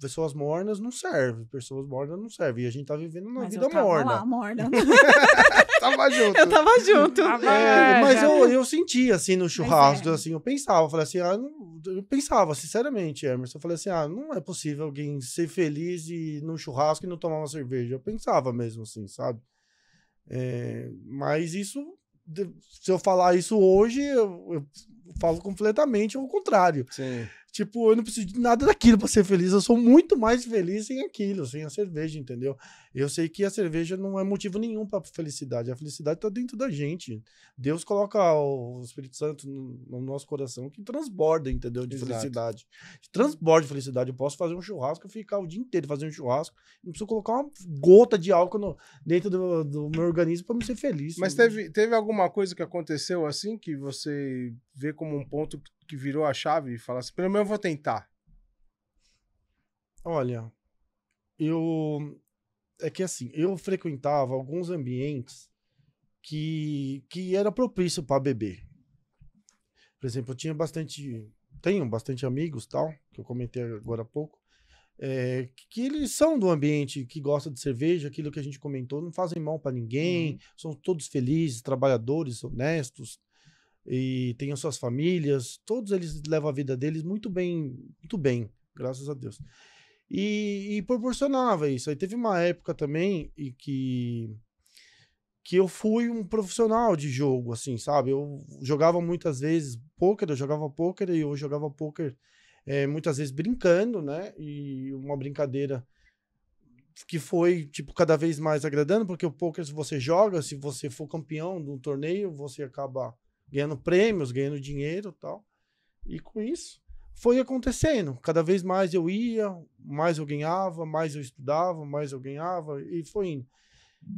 pessoas mornas não servem, pessoas mornas não servem. E a gente tá vivendo uma mas vida eu tava morna. Lá, morna. (laughs) tava junto. Eu tava junto. É, mas eu, eu sentia assim no churrasco, é. assim, eu pensava, falei assim, ah, eu pensava, sinceramente, Emerson, eu falei assim, ah, não é possível alguém ser feliz e no churrasco e não tomar uma cerveja. Eu pensava mesmo assim, sabe? É, mas isso, se eu falar isso hoje, eu, eu falo completamente o contrário. Sim. Tipo, eu não preciso de nada daquilo para ser feliz. Eu sou muito mais feliz sem aquilo, sem a cerveja, entendeu? Eu sei que a cerveja não é motivo nenhum para felicidade. A felicidade está dentro da gente. Deus coloca o Espírito Santo no, nosso coração que transborda, entendeu? De Exato. felicidade. Transborda de felicidade. Eu posso fazer um churrasco, e ficar o dia inteiro fazendo um churrasco. Não preciso colocar uma gota de álcool no, dentro do, do, meu organismo para me ser feliz. Mas teve, teve alguma coisa que aconteceu assim que você vê como um ponto que que virou a chave e fala assim, pelo menos eu vou tentar? Olha, eu. É que assim, eu frequentava alguns ambientes que, que era propício para beber. Por exemplo, eu tinha bastante. Tenho bastante amigos, tal, que eu comentei agora há pouco, é, que eles são do ambiente que gosta de cerveja, aquilo que a gente comentou, não fazem mal para ninguém, uhum. são todos felizes, trabalhadores, honestos, e tenham suas famílias, todos eles levam a vida deles muito bem, muito bem, graças a Deus. E, e proporcionava isso. Aí teve uma época também e que que eu fui um profissional de jogo, assim, sabe? Eu jogava muitas vezes pôquer, eu jogava pôquer e eu jogava pôquer é, muitas vezes brincando, né? E uma brincadeira que foi, tipo, cada vez mais agradando, porque o pôquer, se você joga, se você for campeão de um torneio, você acaba ganhando prêmios, ganhando dinheiro tal. E com isso foi acontecendo. Cada vez mais eu ia, mais eu ganhava, mais eu estudava, mais eu ganhava e foi indo.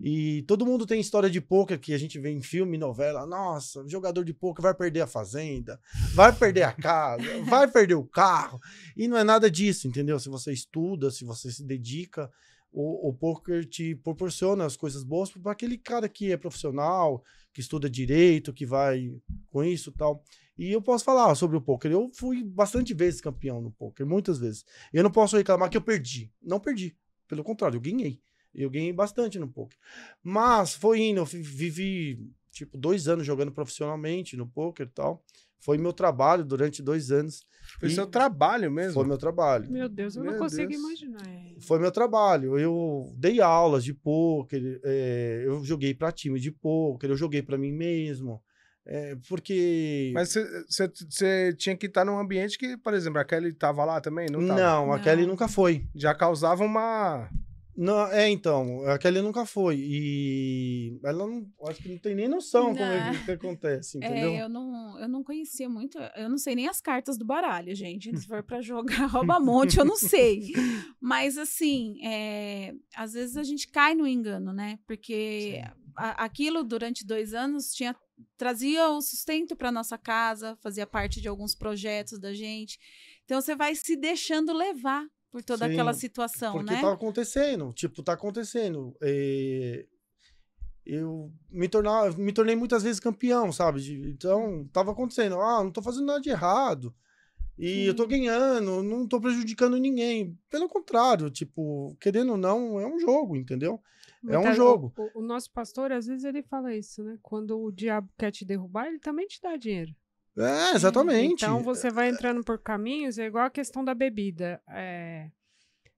E todo mundo tem história de poker que a gente vê em filme, novela. Nossa, jogador de poker vai perder a fazenda, vai perder a casa, (laughs) vai perder o carro. E não é nada disso, entendeu? Se você estuda, se você se dedica, o, o poker te proporciona as coisas boas para aquele cara que é profissional, que estuda direito, que vai com isso tal. E eu posso falar sobre o poker. Eu fui bastante vezes campeão no poker, muitas vezes. Eu não posso reclamar que eu perdi. Não perdi. Pelo contrário, eu ganhei. Eu ganhei bastante no poker. Mas foi indo, eu vivi tipo dois anos jogando profissionalmente no poker e tal. Foi meu trabalho durante dois anos. Foi seu trabalho mesmo? Foi meu trabalho. Meu Deus, eu meu não consigo Deus. imaginar. É. Foi meu trabalho. Eu dei aulas de pôquer, é, eu joguei para time de pôquer, eu joguei para mim mesmo. É, porque. Mas você tinha que estar num ambiente que, por exemplo, a Kelly estava lá também? Não, tava. não a não. Kelly nunca foi. Já causava uma. Não, é, então, é a Kelly nunca foi. E ela não, acho que não tem nem noção não. como é que acontece, (laughs) é, entendeu? É, eu não, eu não conhecia muito, eu não sei nem as cartas do baralho, gente. Se for para jogar (laughs) rouba monte, eu não sei. Mas assim, é, às vezes a gente cai no engano, né? Porque a, aquilo durante dois anos tinha trazia o sustento para nossa casa, fazia parte de alguns projetos da gente. Então você vai se deixando levar por toda Sim, aquela situação, porque né? Porque tá acontecendo, tipo, tá acontecendo. É, eu me, tornar, me tornei muitas vezes campeão, sabe? então, tava acontecendo. Ah, não tô fazendo nada de errado. E Sim. eu tô ganhando, não tô prejudicando ninguém. Pelo contrário, tipo, querendo ou não, é um jogo, entendeu? É um jogo. O, o, nosso pastor, às vezes, ele fala isso, né? Quando o diabo quer te derrubar, ele também te dá dinheiro. É, exatamente. Então você vai entrando por caminhos, é igual a questão da bebida. É,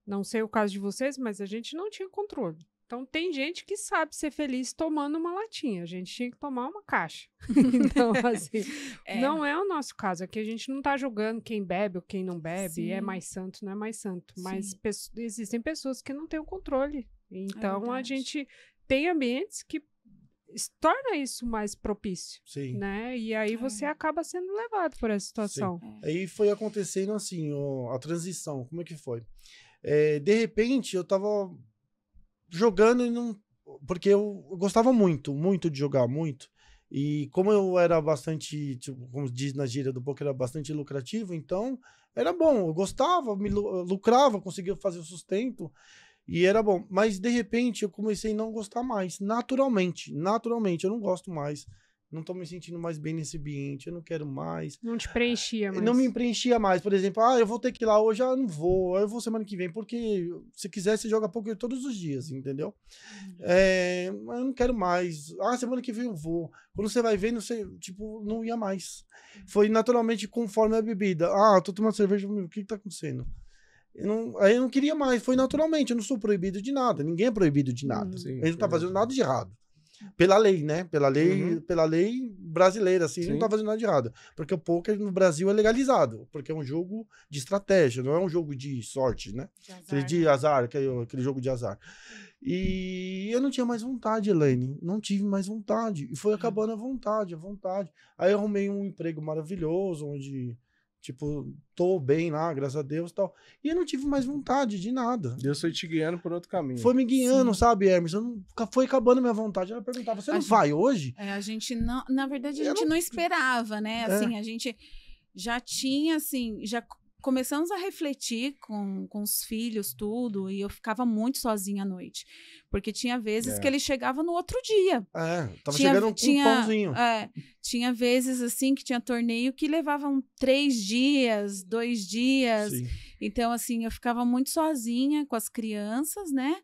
não sei o caso de vocês, mas a gente não tinha controle. Então tem gente que sabe ser feliz tomando uma latinha. A gente tinha que tomar uma caixa. (laughs) então, (laughs) assim, é. não é o nosso caso. Aqui a gente não está julgando quem bebe ou quem não bebe, é Sim. é mais santo, não é mais santo. Sim. Mas pe existem pessoas que não têm o controle. É então é a gente tem ambientes que torna isso mais propício. Sim. Né? E aí é. você é. acaba sendo levado por essa situação. É. Aí foi acontecendo assim, a transição, como é que foi? É, de repente eu tava jogando e não. Porque eu gostava muito, muito de jogar, muito. E como eu era bastante, tipo, como diz na gíria do poker, era bastante lucrativo, então era bom, eu gostava, me lucrava, conseguia fazer o sustento. E era bom. Mas de repente eu comecei a não gostar mais. Naturalmente. Naturalmente. Eu não gosto mais. Não tô me sentindo mais bem nesse ambiente. Eu não quero mais. Não te preenchia mais. Não me preenchia mais. Por exemplo, ah, eu vou ter que ir lá hoje. Ah, não vou. Ah, eu vou semana que vem. Porque se quiser, você joga poker todos os dias, entendeu? Uhum. É, eu não quero mais. Ah, semana que vem eu vou. Quando você vai ver, não sei. Tipo, não ia mais. Uhum. Foi naturalmente conforme a bebida. Ah, tô tomando cerveja. O que que tá acontecendo? Eu não, aí eu não queria mais, foi naturalmente. Eu não sou proibido de nada, ninguém é proibido de nada. Uhum. Sim, ele não tá fazendo nada de errado. Pela lei, né? Pela lei, uhum. pela lei brasileira, assim, ele não tá fazendo nada de errado. Porque o poker no Brasil é legalizado, porque é um jogo de estratégia, não é um jogo de sorte, né? De azar, de né? azar aquele, aquele jogo de azar. E eu não tinha mais vontade, Elaine. Não tive mais vontade. E foi uhum. acabando a vontade, a vontade. Aí eu arrumei um emprego maravilhoso, onde Tipo, tô bem lá, graças a Deus tal. E eu não tive mais vontade de nada. Deus foi te guiando por outro caminho. Foi me guiando, Sim. sabe, Hermes? Eu não, foi acabando minha vontade. Ela perguntava, você a não gente, vai hoje? É, a gente não. Na verdade, a gente não... não... esperava, né? É. Assim, é. a gente já tinha, assim, já começamos a refletir com, com os filhos, tudo, e eu ficava muito sozinha à noite. Porque tinha vezes é. que ele chegava no outro dia. É, tava tinha, chegando tinha, um pãozinho. É, tinha vezes, assim, que tinha torneio que levavam três dias, dois dias. Sim. Então, assim, eu ficava muito sozinha com as crianças, né?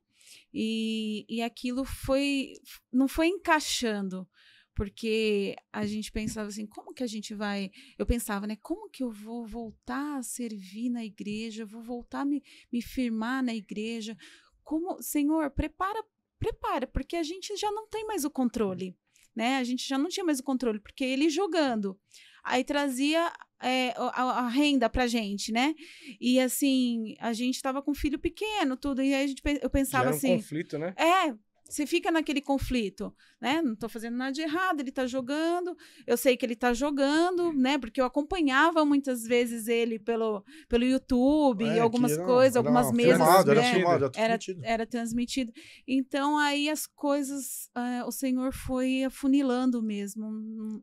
E, e aquilo foi não foi encaixando porque a gente pensava assim, como que a gente vai? Eu pensava, né? Como que eu vou voltar a servir na igreja? Vou voltar a me, me firmar na igreja? Como, Senhor, prepara, prepara, porque a gente já não tem mais o controle, né? A gente já não tinha mais o controle, porque ele jogando, aí trazia é, a, a, renda pra gente, né? E assim, a gente tava com um filho pequeno, tudo, e aí a gente, eu pensava um assim. conflito, né? É, você fica naquele conflito, né? Não estou fazendo nada de errado, ele está jogando, eu sei que ele está jogando, uhum. né? Porque eu acompanhava muitas vezes ele pelo, pelo YouTube, é, algumas era, coisas, era algumas mesas. Filmado, né? Era filmado, era, era transmitido. Era, transmitido. Então aí as coisas, uh, o Senhor foi afunilando mesmo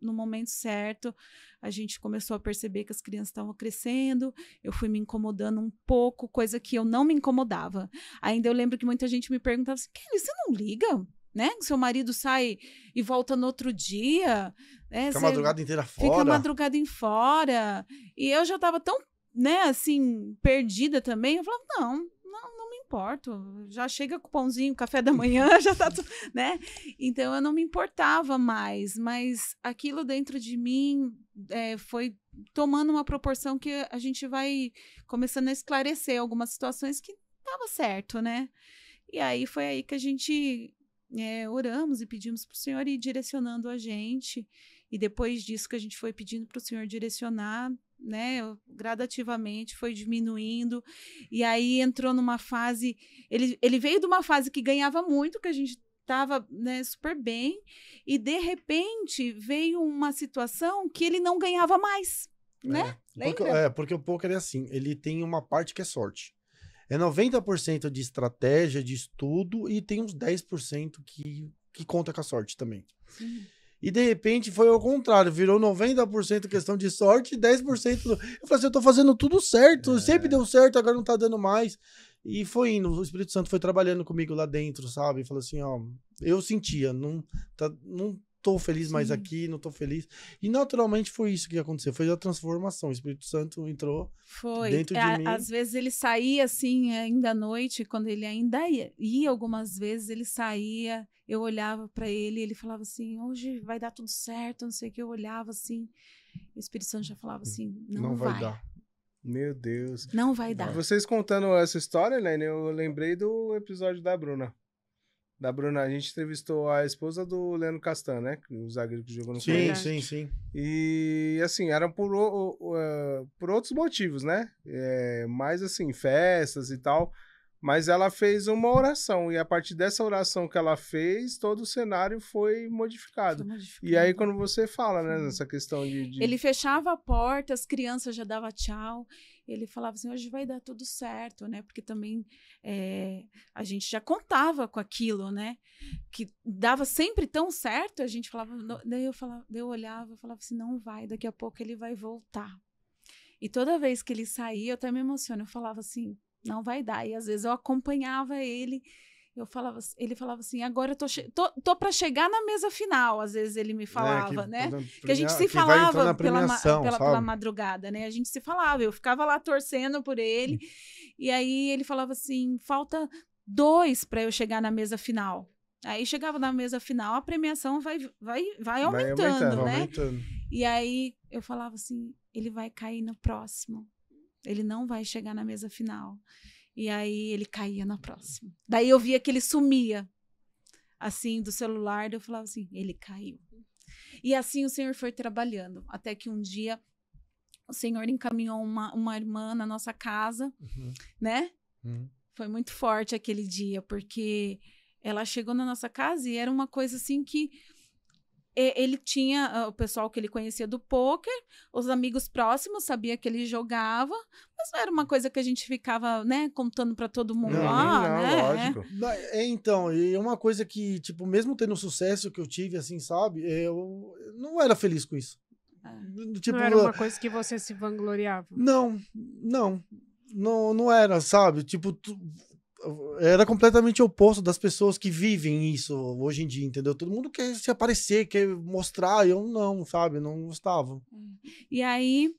no momento certo a gente começou a perceber que as crianças estavam crescendo, eu fui me incomodando um pouco, coisa que eu não me incomodava. Ainda eu lembro que muita gente me perguntava assim: Kelly, você não liga? né? Seu marido sai e volta no outro dia. Né? Fica a madrugada inteira fora. Fica a madrugada em fora. E eu já estava tão, né, assim, perdida também. Eu falava, não, não, não importo. Já chega com pãozinho, café da manhã, (laughs) já tá tudo, né? Então eu não me importava mais, mas aquilo dentro de mim é, foi tomando uma proporção que a gente vai começando a esclarecer algumas situações que dava certo, né? E aí foi aí que a gente é, oramos e pedimos para o Senhor ir direcionando a gente. E depois disso que a gente foi pedindo para o Senhor direcionar, né, gradativamente foi diminuindo, e aí entrou numa fase. Ele, ele veio de uma fase que ganhava muito, que a gente estava né, super bem, e de repente veio uma situação que ele não ganhava mais, né? É. Porque, é, porque o poker é assim, ele tem uma parte que é sorte. É 90% de estratégia, de estudo, e tem uns 10% que, que conta com a sorte também. Sim. E de repente foi ao contrário, virou 90% questão de sorte e 10%. Do... Eu falei assim: eu tô fazendo tudo certo, é. sempre deu certo, agora não tá dando mais. E foi indo, o Espírito Santo foi trabalhando comigo lá dentro, sabe? Falou assim: ó, eu sentia, não, tá, não tô feliz mais aqui, não tô feliz. E naturalmente foi isso que aconteceu, foi a transformação. O Espírito Santo entrou foi. dentro de é, mim. Às vezes ele saía assim, ainda à noite, quando ele ainda ia, ia algumas vezes ele saía eu olhava para ele, ele falava assim: hoje vai dar tudo certo, não sei o que. Eu olhava assim, o Espírito Santo já falava assim: não, não vai. vai dar. Meu Deus. Não vai dar. Vocês contando essa história, né? eu lembrei do episódio da Bruna. Da Bruna, a gente entrevistou a esposa do Leandro Castan, né? O zagueiro que jogou no Sim, Corinthians. sim, sim. E, assim, eram por, uh, por outros motivos, né? É, assim, festas e tal. Mas ela fez uma oração, e a partir dessa oração que ela fez, todo o cenário foi modificado. Foi modificado. E aí, quando você fala, né, nessa questão de, de, Ele fechava a porta, as crianças já davam tchau, ele falava assim: hoje vai dar tudo certo, né? Porque também é, a gente já contava com aquilo, né? Que dava sempre tão certo, a gente falava. Daí eu, falava, daí eu olhava, eu falava assim: não vai, daqui a pouco ele vai voltar. E toda vez que ele saía, eu até me emociono, eu falava assim não vai dar. E às vezes eu acompanhava ele, eu falava, ele falava assim, agora eu tô, tô, tô para chegar na mesa final, às vezes ele me né, falava, é, que, né? Primeira, que a gente se então falava pela, pela, pela, madrugada, né? A gente se falava, eu ficava lá torcendo por ele, e aí ele falava assim, falta dois para eu chegar na mesa final. Aí chegava na mesa final, a premiação vai, vai, vai, aumentando, vai aumentando né? Vai aumentando. E aí eu falava assim, ele vai cair no próximo ele não vai chegar na mesa final. E aí ele caía na próxima. Daí eu via que ele sumia, assim, do celular. Daí eu falava assim: ele caiu. E assim o Senhor foi trabalhando. Até que um dia o Senhor encaminhou uma, uma irmã na nossa casa, uhum. né? Uhum. Foi muito forte aquele dia, porque ela chegou na nossa casa e era uma coisa assim que ele tinha ah, o pessoal que ele conhecia do poker, os amigos próximos sabia que ele jogava, mas não era uma coisa que a gente ficava, né, contando para todo mundo não, lá, ah, não, né? Lógico. É. Então, e uma coisa que, tipo, mesmo tendo o sucesso que eu tive, assim, sabe, eu não era feliz com isso. É. Tipo, não era uma coisa que você se vangloriava? Não, não. Não, não era, sabe? Tipo, tu, era completamente oposto das pessoas que vivem isso hoje em dia, entendeu? Todo mundo quer se aparecer, quer mostrar, eu não, sabe? Não gostava. E aí,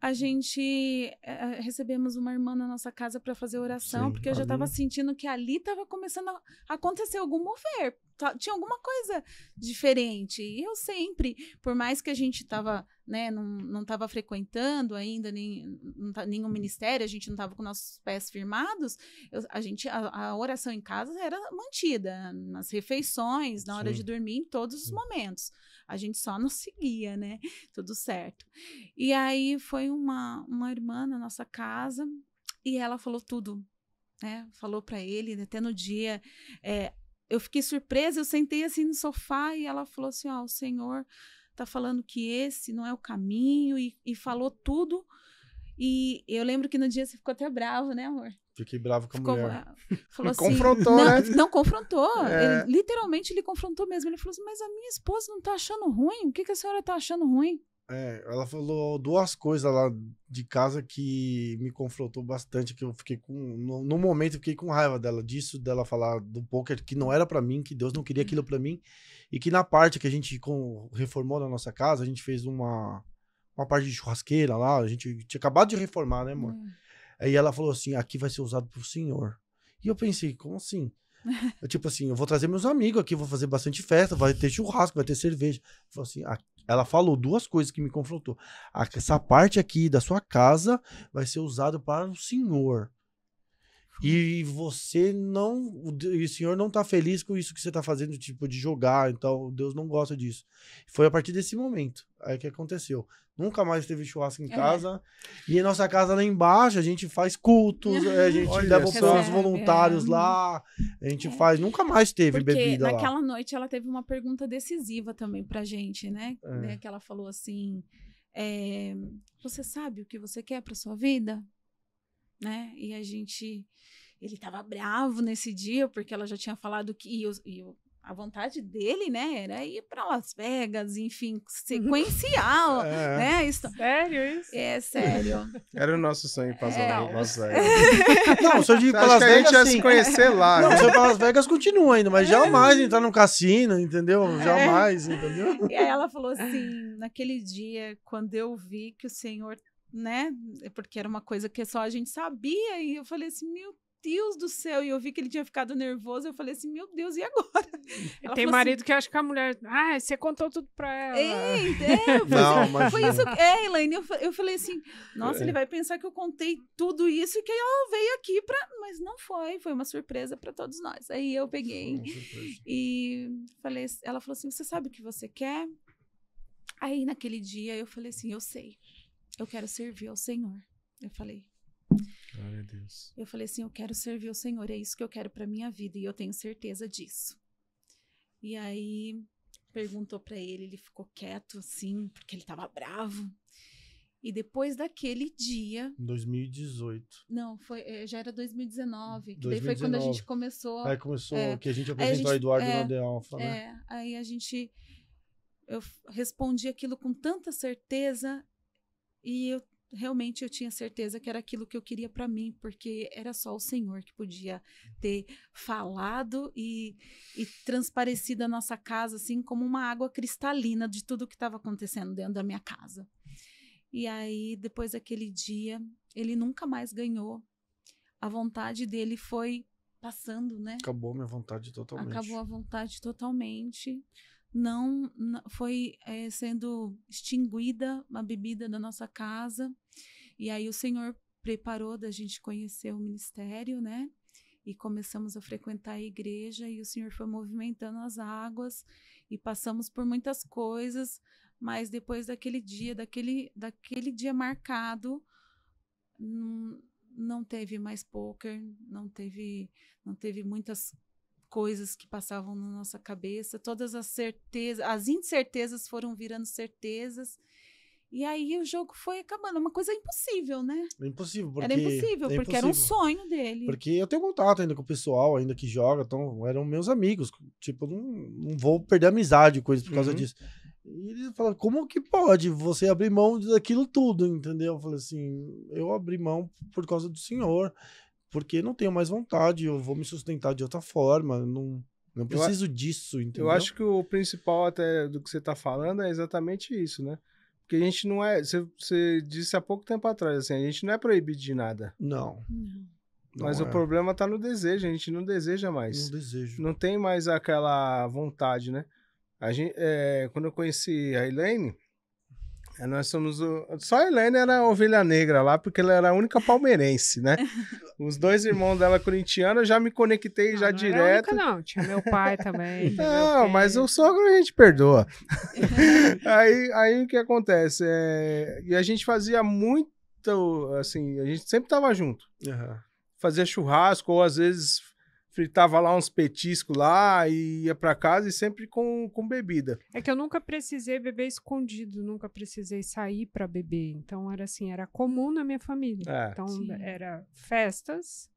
a gente eh, eh, recebemos uma irmã na nossa casa para fazer oração, Sim, porque eu já estava sentindo que ali estava começando a acontecer algum mover, tinha alguma coisa diferente. E eu sempre, por mais que a gente estava, né, não, não frequentando ainda nem, tá, nenhum ministério, a gente não estava com nossos pés firmados, eu, a gente a, a, oração em casa era mantida nas refeições, na hora de dormir, em todos os momentos. A gente só não (laughs) seguia, né? Tudo certo. E aí foi uma, uma irmã na nossa casa e ela falou tudo, né? Falou para ele, né, até no dia. É, eu fiquei surpresa, eu sentei assim no sofá e ela falou assim: Ó, oh, o Senhor tá falando que esse não é o caminho, e, e falou tudo. E eu lembro que no dia você ficou até bravo, né, amor? Fiquei bravo com a Ficou, mulher. Falou assim, confrontou, não, né? Não confrontou. É. Ele, literalmente, ele confrontou mesmo. Ele falou assim, mas a minha esposa não tá achando ruim? O que, que a senhora tá achando ruim? É, ela falou duas coisas lá de casa que me confrontou bastante, que eu fiquei com... No, no momento, eu fiquei com raiva dela, disso, dela falar do poker, que não era para mim, que Deus não queria aquilo para mim, e que na parte que a gente com, reformou na nossa casa, a gente fez uma, uma parte de churrasqueira lá, a gente tinha acabado de reformar, né, amor? Hum. Aí ela falou assim: aqui vai ser usado pro senhor. E eu pensei, como assim? (laughs) Eu, tipo assim, eu vou trazer meus amigos aqui, vou fazer bastante festa, vai ter churrasco, vai ter cerveja. Falou assim, a, ela falou duas coisas que me confrontou. A, essa parte aqui da sua casa vai ser usada para o senhor. E você não. o senhor não tá feliz com isso que você tá fazendo, tipo, de jogar. Então, Deus não gosta disso. Foi a partir desse momento aí que aconteceu. Nunca mais teve churrasco em é. casa. É. E em nossa casa lá embaixo, a gente faz cultos, é, a (laughs) gente leva os voluntários é. lá. A gente é. faz. Nunca mais teve Porque bebida. Naquela lá. noite ela teve uma pergunta decisiva também pra gente, né? É. né que ela falou assim. É, você sabe o que você quer para sua vida? né? E a gente. Ele tava bravo nesse dia, porque ela já tinha falado que. E eu, e eu, a vontade dele, né, era ir para Las Vegas, enfim, sequencial, (laughs) é. né? Isso... Sério isso? É, sério. Era o nosso sonho passar é. Las (laughs) Vegas. Não, só de Las Vegas, a gente ia se conhecer lá. Não, né? se Las Vegas, continua ainda, mas é. jamais entrar num cassino, entendeu? É. Jamais, entendeu? E aí ela falou assim, naquele dia, quando eu vi que o senhor né? É porque era uma coisa que só a gente sabia. E eu falei assim, meu Deus do céu, e eu vi que ele tinha ficado nervoso, eu falei assim, meu Deus, e agora? Ela Tem assim marido assim, que acha que a mulher, ah, você contou tudo pra ela. Ei, é, Não, mas... Assim, foi isso, é, Elaine, eu, eu falei assim, nossa, é. ele vai pensar que eu contei tudo isso e que eu veio aqui pra... Mas não foi, foi uma surpresa para todos nós. Aí eu peguei e falei, ela falou assim, você sabe o que você quer? Aí naquele dia eu falei assim, eu sei eu quero servir ao Senhor. Eu falei. Glória a Deus. Eu falei assim, eu quero servir ao Senhor, é isso que eu quero para minha vida e eu tenho certeza disso. E aí perguntou para ele, ele ficou quieto assim, porque ele tava bravo. E depois daquele dia. 2018. Não, foi, é, já era 2019. Que 2019. daí foi quando a gente começou. Aí começou, é, que a gente apresentou a, gente, Eduardo é, na The Alpha, né? É, aí a gente. Eu respondi aquilo com tanta certeza e eu realmente eu tinha certeza que era aquilo que eu queria para mim, porque era só o Senhor que podia ter falado e, e transparecido a nossa casa, assim, como uma água cristalina de tudo que estava acontecendo dentro da minha casa. E aí, depois daquele dia, ele nunca mais ganhou. A vontade dele foi passando, né? Acabou minha vontade totalmente. Acabou a vontade totalmente não, foi é, sendo extinguida a bebida da nossa casa. E aí o Senhor preparou da gente conhecer o ministério, né? E começamos a frequentar a igreja e o Senhor foi movimentando as águas e passamos por muitas coisas, mas depois daquele dia, daquele, daquele dia marcado, não, não teve mais poker, não teve, não teve muitas coisas que passavam na nossa cabeça, todas as certezas, as incertezas foram virando certezas. E aí o jogo foi acabando, é uma coisa impossível, né? Impossível, porque... Era impossível, é porque impossível. era um sonho dele. Porque eu tenho contato ainda com o pessoal ainda que joga, então eram meus amigos. Tipo, não, não vou perder amizade com eles por causa uhum. disso. E eles falam, como que pode você abrir mão daquilo tudo, entendeu? Eu falei assim, eu abri mão por causa do senhor porque não tenho mais vontade, eu vou me sustentar de outra forma, não, não preciso eu, disso, entendeu? Eu acho que o principal até do que você está falando é exatamente isso, né? Porque a gente não é, você, você, disse há pouco tempo atrás, assim, a gente não é proibido de nada. Não. Uhum. Mas o é. problema está no desejo, a gente não deseja mais. Não desejo. Não tem mais aquela vontade, né? A gente, é, quando eu conheci a Elaine, é, nós somos o... Só a Helene era a ovelha negra lá, porque ela era a única palmeirense, né? (laughs) Os dois irmãos dela corintianos, eu já me conectei não, já não direto. Era única, não, tinha meu pai também. (laughs) não, mas o sogro a gente perdoa. (laughs) aí, aí o que acontece? É... E a gente fazia muito, assim, a gente sempre tava junto. Uhum. Fazia churrasco, ou às vezes fritava lá uns petiscos lá e ia para casa e sempre com, com bebida. É que eu nunca precisei beber escondido, nunca precisei sair para beber. Então era assim, era comum na minha família. É. Então Sim. era festas,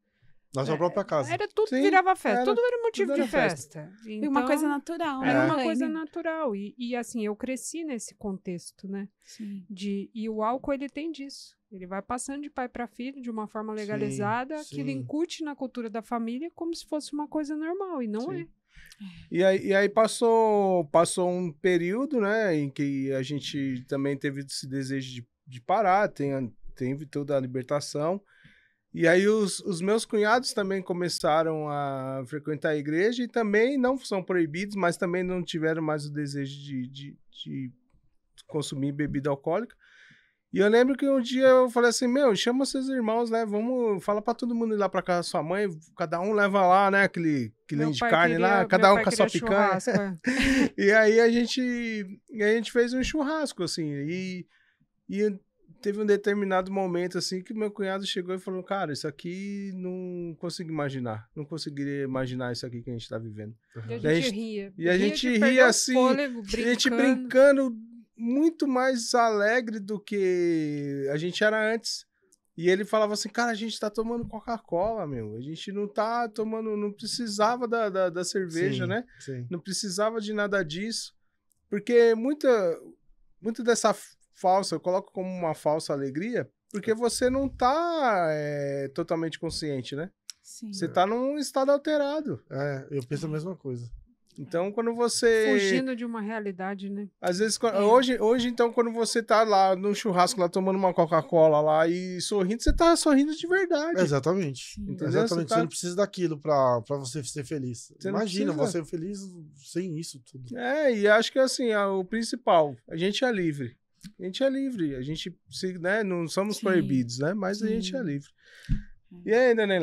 na sua é, própria casa. Era tudo Sim, virava festa, era, tudo era motivo tudo era de festa. festa. Então, e uma coisa natural. Era né? uma coisa né? natural. E, e, assim, eu cresci nesse contexto, né? Sim. De, e o álcool, ele tem disso. Ele vai passando de pai para filho de uma forma legalizada, sim, sim. que ele incute na cultura da família como se fosse uma coisa normal, e não sim. é. E aí, e aí, passou, passou um período, né, em que a gente também teve esse desejo de, de parar, tem, teve toda a libertação. E aí os, os, meus cunhados também começaram a frequentar a igreja e também não são proibidos, mas também não tiveram mais o desejo de, de, de consumir bebida alcoólica. E eu lembro que um dia eu falei assim, meu, chama seus irmãos, né? Vamos, fala para todo mundo ir lá para casa da sua mãe, cada um leva lá, né? Aquele quilão de carne queria, lá, cada um com a sua picanha. É. (laughs) e aí a gente, a gente fez um churrasco, assim, e, e teve um determinado momento assim que meu cunhado chegou e falou: Cara, isso aqui não consigo imaginar. Não conseguiria imaginar isso aqui que a gente tá vivendo. Uhum. E a gente ria. E a gente ria, ria assim. Fôlego, brincando. A gente brincando muito mais alegre do que a gente era antes. E ele falava assim, cara, a gente tá tomando Coca-Cola, meu. A gente não tá tomando, não precisava da, da, da cerveja, sim, né? Sim. Não precisava de nada disso. Porque muita, muita dessa falsa, eu coloco como uma falsa alegria, porque você não tá é, totalmente consciente, né? Sim. Você tá num estado alterado. É, eu penso a uhum. mesma coisa. Então, quando você. Fugindo de uma realidade, né? Às vezes, é. hoje, hoje, então, quando você tá lá no churrasco, lá tomando uma Coca-Cola lá e sorrindo, você tá sorrindo de verdade. Exatamente. Exatamente. Você, tá... você, não precisa daquilo pra, você ser feliz. Você Imagina você feliz sem isso tudo. É, e acho que assim, o principal, a gente é livre a gente é livre, a gente se, né, não somos Sim. proibidos, né? Mas Sim. a gente é livre. É. E aí, Dona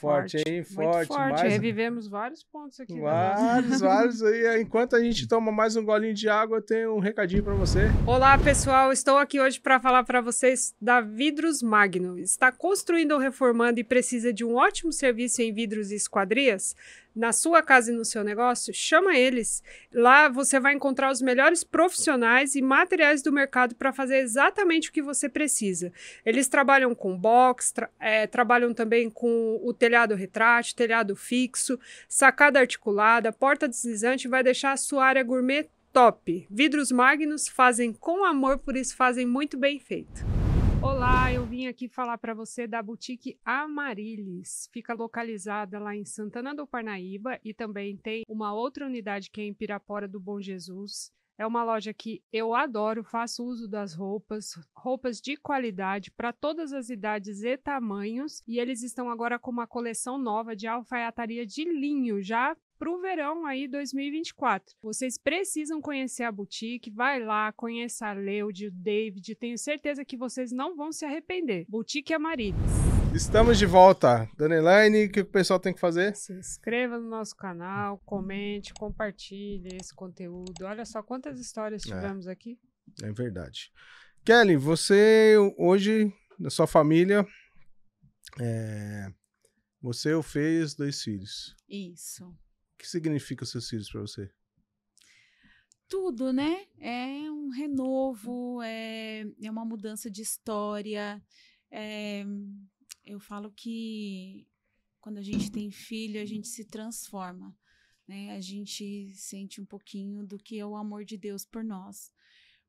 Forte, forte aí, forte. forte. Mais... Revivemos vários pontos aqui. Né? Vários, (laughs) vários. E é, enquanto a gente toma mais um golinho de água, eu tenho um recadinho para você. Olá, pessoal. Estou aqui hoje para falar para vocês da Vidros Magno. Está construindo ou reformando e precisa de um ótimo serviço em vidros e esquadrias? na sua casa e no seu negócio, chama eles. Lá você vai encontrar os melhores profissionais e materiais do mercado para fazer exatamente o que você precisa. Eles trabalham com box, tra é, trabalham também com o telhado retrátil, telhado fixo, sacada articulada, porta deslizante, vai deixar a sua área gourmet top. Vidros Magnus fazem com amor, por isso fazem muito bem feito. Olá, eu vim aqui falar para você da boutique Amarilis. Fica localizada lá em Santana do Parnaíba e também tem uma outra unidade que é em Pirapora do Bom Jesus. É uma loja que eu adoro, faço uso das roupas, roupas de qualidade para todas as idades e tamanhos. E eles estão agora com uma coleção nova de alfaiataria de linho, já para o verão aí 2024. Vocês precisam conhecer a boutique, vai lá, conheça a Leude, o David, tenho certeza que vocês não vão se arrepender. Boutique Amarilis. Estamos de volta. Dona Elaine, o que o pessoal tem que fazer? Se inscreva no nosso canal, comente, compartilhe esse conteúdo. Olha só quantas histórias é. tivemos é, aqui. É verdade. Kelly, você hoje, na sua família, é, você o fez dois filhos. Isso. O que significa os seus filhos para você? Tudo, né? É um renovo, é, é uma mudança de história. É, eu falo que quando a gente tem filho, a gente se transforma, né? A gente sente um pouquinho do que é o amor de Deus por nós.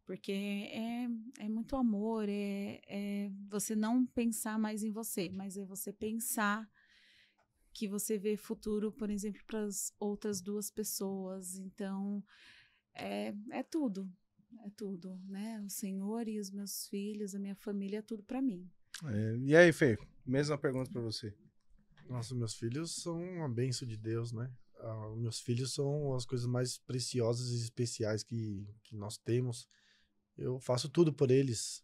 Porque é, é muito amor, é, é você não pensar mais em você, mas é você pensar que você vê futuro, por exemplo, para as outras duas pessoas. Então, é, é tudo, é tudo, né? O Senhor e os meus filhos, a minha família, é tudo para mim. É, e aí, Fê, Mesma pergunta para você. Nossa, meus filhos são uma benção de Deus, né? Ah, meus filhos são as coisas mais preciosas e especiais que, que nós temos. Eu faço tudo por eles,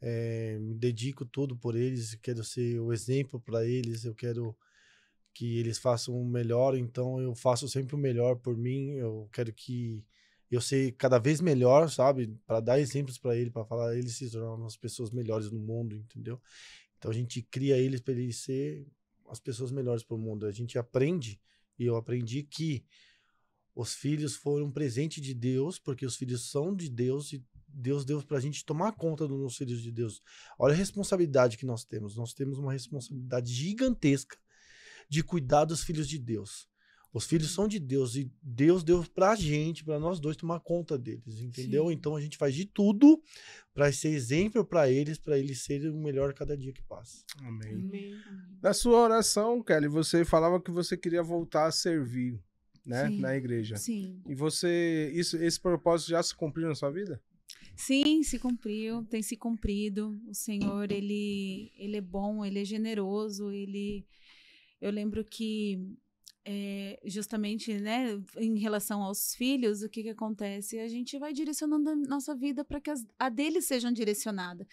é, me dedico tudo por eles, quero ser o exemplo para eles, eu quero que eles façam o melhor, então eu faço sempre o melhor por mim, eu quero que eu seja cada vez melhor, sabe? Para dar exemplos para ele, para falar, eles se tornam as pessoas melhores no mundo, entendeu? Então a gente cria eles para eles ser as pessoas melhores para o mundo. A gente aprende, e eu aprendi que os filhos foram um presente de Deus, porque os filhos são de Deus e Deus deu para a gente tomar conta dos nossos filhos de Deus. Olha a responsabilidade que nós temos. Nós temos uma responsabilidade gigantesca de cuidar dos filhos de Deus. Os filhos são de Deus e Deus deu para a gente, para nós dois tomar conta deles, entendeu? Sim. Então a gente faz de tudo para ser exemplo para eles, para eles serem o melhor cada dia que passa. Amém. Amém. Na sua oração, Kelly, você falava que você queria voltar a servir, né, Sim. na igreja. Sim. E você isso esse propósito já se cumpriu na sua vida? Sim, se cumpriu, tem se cumprido. O Senhor, ele ele é bom, ele é generoso, ele eu lembro que é, justamente, né, em relação aos filhos, o que, que acontece? A gente vai direcionando a nossa vida para que as, a deles sejam direcionada.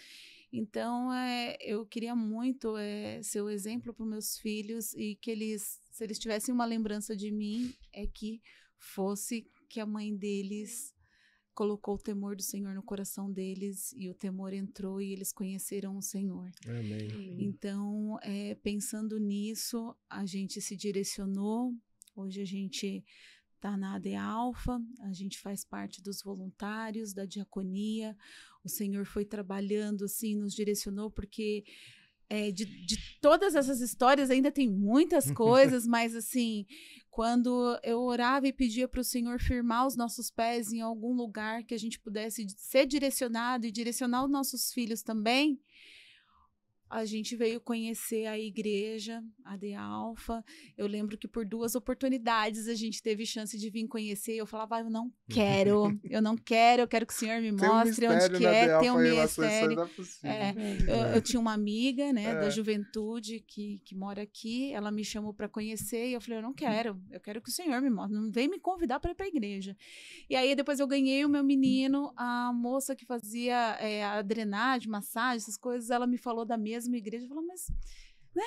Então, é, eu queria muito é, ser o exemplo para meus filhos e que eles, se eles tivessem uma lembrança de mim, é que fosse que a mãe deles colocou o temor do Senhor no coração deles e o temor entrou e eles conheceram o Senhor. Amém. Então, é, pensando nisso, a gente se direcionou. Hoje a gente está na AD Alfa, a gente faz parte dos voluntários, da diaconia. O Senhor foi trabalhando, assim, nos direcionou, porque é, de, de, todas essas histórias ainda tem muitas (laughs) coisas, mas assim, quando eu orava e pedia para o Senhor firmar os nossos pés em algum lugar que a gente pudesse ser direcionado e direcionar os nossos filhos também, a gente veio conhecer a igreja, a De Alfa. Eu lembro que por duas oportunidades a gente teve chance de vir conhecer. Eu falava, ah, eu não (laughs) quero, eu não quero, eu quero que o senhor me mostre um onde que é, tem um mistério. É, é, é, é, eu, eu, tinha uma amiga, né, é. da juventude que, que mora aqui, ela me chamou para conhecer e eu falei, eu não quero, eu quero que o senhor me mostre, não vem me convidar para ir para a igreja. E aí depois eu ganhei o meu menino, a moça que fazia é, a drenagem, massagem, essas coisas, ela me falou da mesa mesma igreja, falou, mas, né?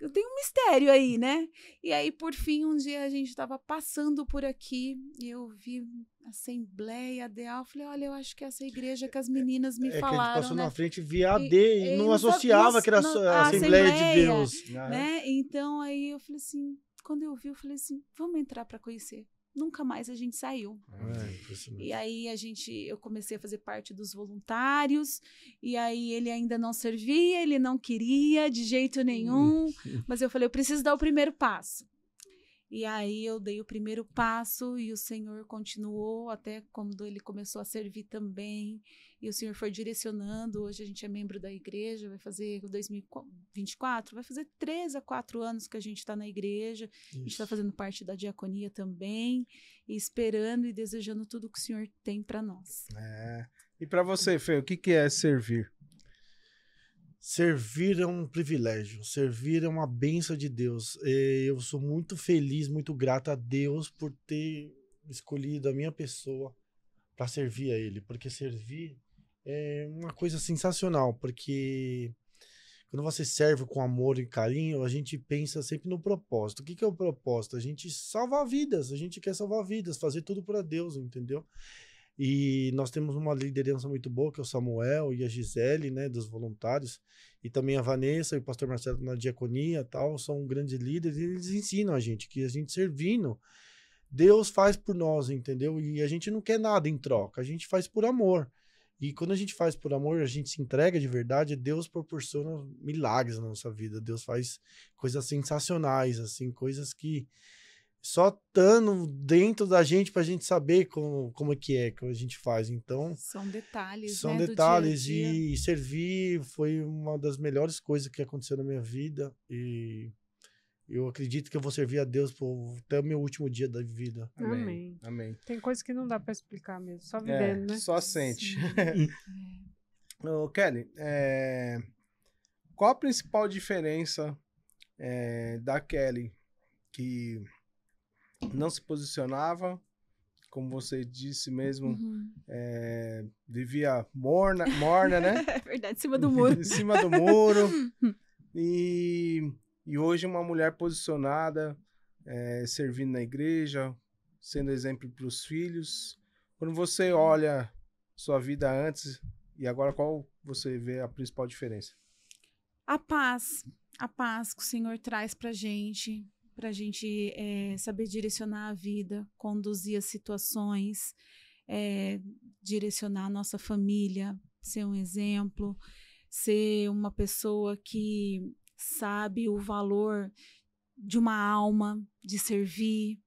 Eu tenho um mistério aí, né? E aí, por fim, um dia a gente estava passando por aqui e eu vi Assembleia eu Falei, olha, eu acho que essa igreja que as é, meninas me é, falaram. É que a gente passou né? na frente via AD e, e, não associava que era a Assembleia, Assembleia, de Deus. Né? né? Então aí eu falei assim, quando eu vi, eu falei assim, vamos entrar para conhecer nunca mais a gente saiu. É, e aí a gente, eu comecei a fazer parte dos voluntários, e aí ele ainda não servia, ele não queria de jeito nenhum, (laughs) mas eu falei, eu preciso dar o primeiro passo. E aí eu dei o primeiro passo e o Senhor continuou até quando ele começou a servir também e o Senhor foi direcionando. Hoje a gente é membro da igreja, vai fazer 2024, vai fazer três a quatro anos que a gente está na igreja, Isso. a gente está fazendo parte da diaconia também, e esperando e desejando tudo que o Senhor tem para nós. É. E para você, Fê, o que, que é servir? Servir é um privilégio, servir é uma benção de Deus. Eu sou muito feliz, muito grato a Deus por ter escolhido a minha pessoa para servir a Ele, porque servir é uma coisa sensacional, porque quando você serve com amor e carinho, a gente pensa sempre no propósito. O que, que é o propósito? A gente salvar vidas, a gente quer salvar vidas, fazer tudo para Deus, entendeu? E nós temos uma liderança muito boa, que é o Samuel e a Gisele, né, dos voluntários, e também a Vanessa e o pastor Marcelo na diaconia tal, são grandes líderes e eles ensinam a gente que a gente servindo, Deus faz por nós, entendeu? E a gente não quer nada em troca, a gente faz por amor. E quando a gente faz por amor, a gente se entrega de verdade, Deus proporciona milagres na nossa vida. Deus faz coisas sensacionais, assim, coisas que só estando dentro da gente para a gente saber como, como é que é que a gente faz. Então. São detalhes. São né? detalhes. Dia dia. E servir foi uma das melhores coisas que aconteceu na minha vida. E eu acredito que eu vou servir a Deus por, até o meu último dia da vida. Amém. Amém. Tem coisa que não dá para explicar mesmo, só é, vivendo, é, né? Só sente. (laughs) Ô, Kelly, é, qual a principal diferença é, da Kelly que não se posicionava, como você disse mesmo, uhum. é, vivia morna, morna, né? (laughs) É verdade, em cima do muro. em cima do muro. (laughs) E e hoje uma mulher posicionada, é, servindo na igreja, sendo exemplo para os filhos. Quando você uhum. olha sua vida antes e agora, qual você vê a principal diferença? A paz, a paz que o Senhor traz para gente, para a gente é, saber direcionar a vida, conduzir as situações, é, direcionar a nossa família, ser um exemplo, ser uma pessoa que sabe o valor de uma alma, de servir,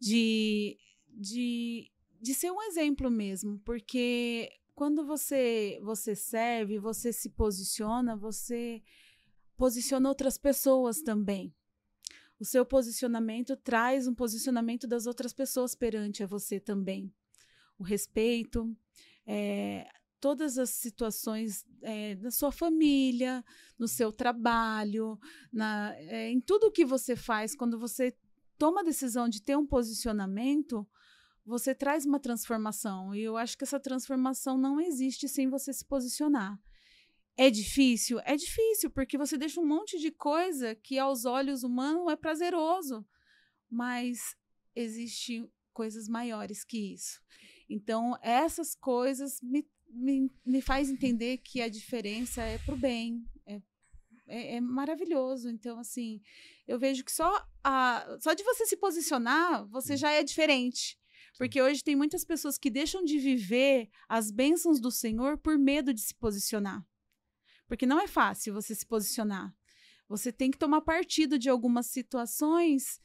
de, de, de ser um exemplo mesmo, porque quando você, você serve, você se posiciona, você posiciona outras pessoas também. O seu posicionamento traz um posicionamento das outras pessoas perante a você também. O respeito, é, todas as situações é, na sua família, no seu trabalho, na, é, em tudo que você faz, quando você toma a decisão de ter um posicionamento, você traz uma transformação. E eu acho que essa transformação não existe sem você se posicionar. É difícil? É difícil, porque você deixa um monte de coisa que aos olhos humanos é prazeroso. Mas existem coisas maiores que isso. Então, essas coisas me me, me faz entender que a diferença é para o bem, é é, é, maravilhoso. Então, assim, eu vejo que só, a, só de você se posicionar, você já é diferente. Porque hoje tem muitas pessoas que deixam de viver as bênçãos do Senhor por medo de se posicionar. Porque não é fácil você se posicionar. Você tem que tomar partido de algumas situações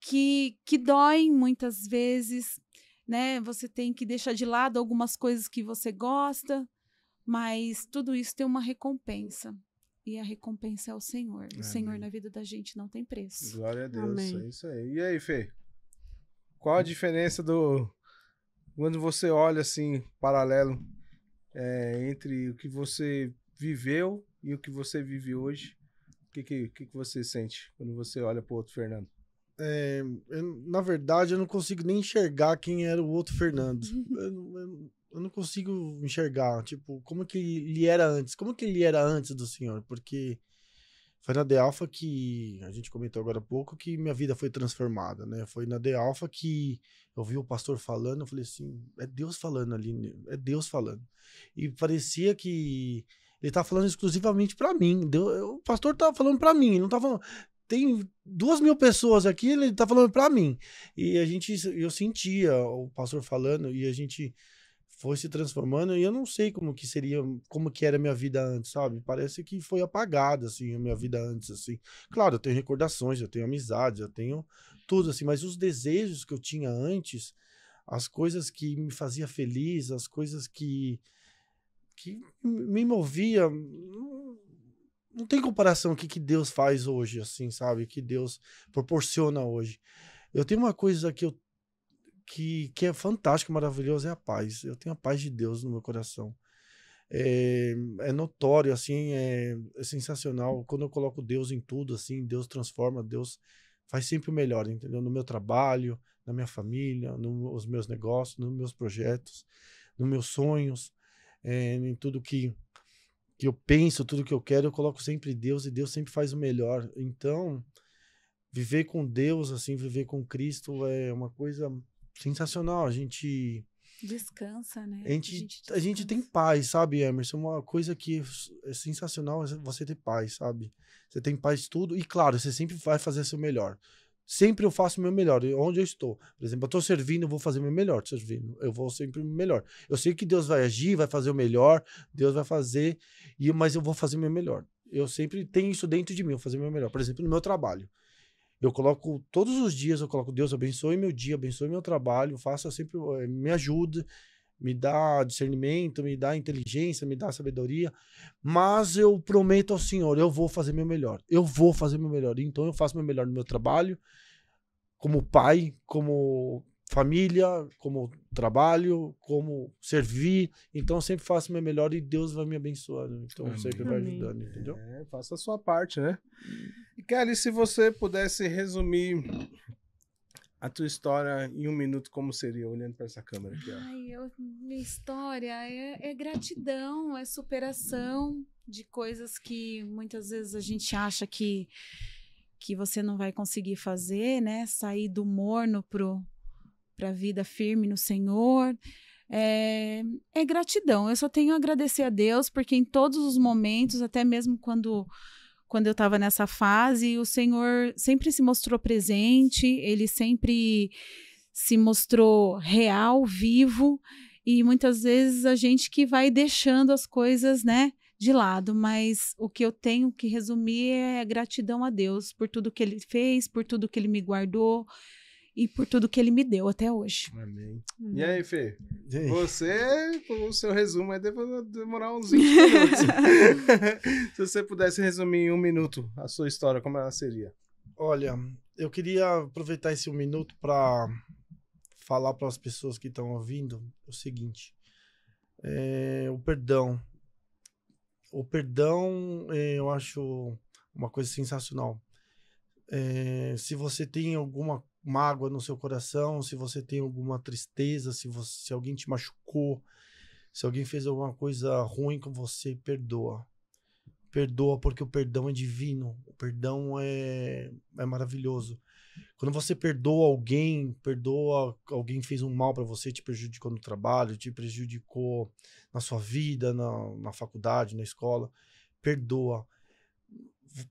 que, que doem muitas vezes, né? Você tem que deixar de lado algumas coisas que você gosta, mas tudo isso tem uma recompensa. E a recompensa é o Senhor. Amém. O Senhor na vida da gente não tem preço. Glória a Deus, é Amém. é isso aí. E aí, Fê? Qual a diferença do. Quando você olha assim, paralelo, é, entre o que você viveu e o que você vive hoje? O que, que, que, você sente quando você olha para o outro, Fernando? É, eu, na verdade, eu não consigo nem enxergar quem era o outro Fernando. (laughs) eu, eu, eu, não consigo enxergar, tipo, como que ele era antes? Como que ele era antes do senhor? Porque foi na The Alpha que a gente comentou agora há pouco que minha vida foi transformada, né? Foi na The Alpha que eu vi o pastor falando, eu falei assim, é Deus falando ali, é Deus falando. E parecia que ele tá falando exclusivamente para mim. Deus o pastor tá falando para mim, não tá falando tem duas mil pessoas aqui, ele tá falando para mim. E a gente, eu sentia o pastor falando e a gente foi se transformando e eu não sei como que seria, como que era a minha vida antes, sabe? Parece que foi apagada, assim, a minha vida antes, assim. Claro, eu tenho recordações, eu tenho amizades, eu tenho tudo, assim, mas os desejos que eu tinha antes, as coisas que me fazia feliz, as coisas que, que me movia, não tem comparação o que, que Deus faz hoje, assim, sabe? O que Deus proporciona hoje. Eu tenho uma coisa que, eu, que, que é fantástica, maravilhosa, é a paz. Eu tenho a paz de Deus no meu coração. É, é notório, assim, é, é, sensacional. Quando eu coloco Deus em tudo, assim, Deus transforma, Deus faz sempre o melhor, entendeu? No meu trabalho, na minha família, nos meus negócios, nos meus projetos, nos meus sonhos, é, em tudo que que eu penso, tudo que eu quero, eu coloco sempre Deus e Deus sempre faz o melhor. Então, viver com Deus, assim, viver com Cristo é uma coisa sensacional. A gente descansa, né? A gente, a gente, a gente tem paz, sabe, Emerson? Uma coisa que é, é sensacional é você ter paz, sabe? Você tem paz tudo e claro, você sempre vai fazer seu melhor sempre eu faço o meu melhor. Onde eu estou, por exemplo, eu estou servindo, eu vou fazer o meu melhor. Servindo, eu vou sempre o melhor. Eu sei que Deus vai agir, vai fazer o melhor, Deus vai fazer, e mas eu vou fazer o meu melhor. Eu sempre tenho isso dentro de mim, eu vou fazer o meu melhor. Por exemplo, no meu trabalho, eu coloco todos os dias, eu coloco Deus abençoe meu dia, abençoe meu trabalho, faça sempre, eh, me ajude me dá discernimento, me dá inteligência, me dá sabedoria, mas eu prometo ao Senhor, eu vou fazer meu melhor, eu vou fazer meu melhor. Então eu faço meu melhor no meu trabalho, como pai, como família, como trabalho, como servir. Então eu sempre faço meu melhor e Deus vai me abençoando. Então Amém. sempre vai ajudando, entendeu? É, faça a sua parte, né? Hum. E Kelly, se você pudesse resumir a tua história em um minuto como seria olhando para essa câmera aqui? Ó. Ai, eu, minha história é, é, gratidão, é superação de coisas que muitas vezes a gente acha que que você não vai conseguir fazer, né? Sair do morno para a vida firme no Senhor. É, é gratidão. Eu só tenho a agradecer a Deus porque em todos os momentos, até mesmo quando quando eu estava nessa fase, o Senhor sempre se mostrou presente, ele sempre se mostrou real, vivo, e muitas vezes a gente que vai deixando as coisas, né, de lado, mas o que eu tenho que resumir é gratidão a Deus por tudo que ele fez, por tudo que ele me guardou, e por tudo que ele me deu até hoje. Amém. Hum. E aí, Fê? E aí? Você, o seu resumo vai demorar uns 20 (laughs) minutos. (laughs) Se você pudesse resumir em um minuto a sua história, como ela seria? Olha, eu queria aproveitar esse um minuto para falar para as pessoas que estão ouvindo o seguinte: é, o perdão. O perdão, é, eu acho uma coisa sensacional. É, se você tem alguma mágoa no seu coração, se você tem alguma tristeza, se, você, se alguém te machucou, se alguém fez alguma coisa ruim com você, perdoa. Perdoa porque o perdão é divino, o perdão é, é maravilhoso. Quando você perdoa alguém, perdoa alguém fez um mal para você, te prejudicou no trabalho, te prejudicou na sua vida, na, na faculdade, na escola, perdoa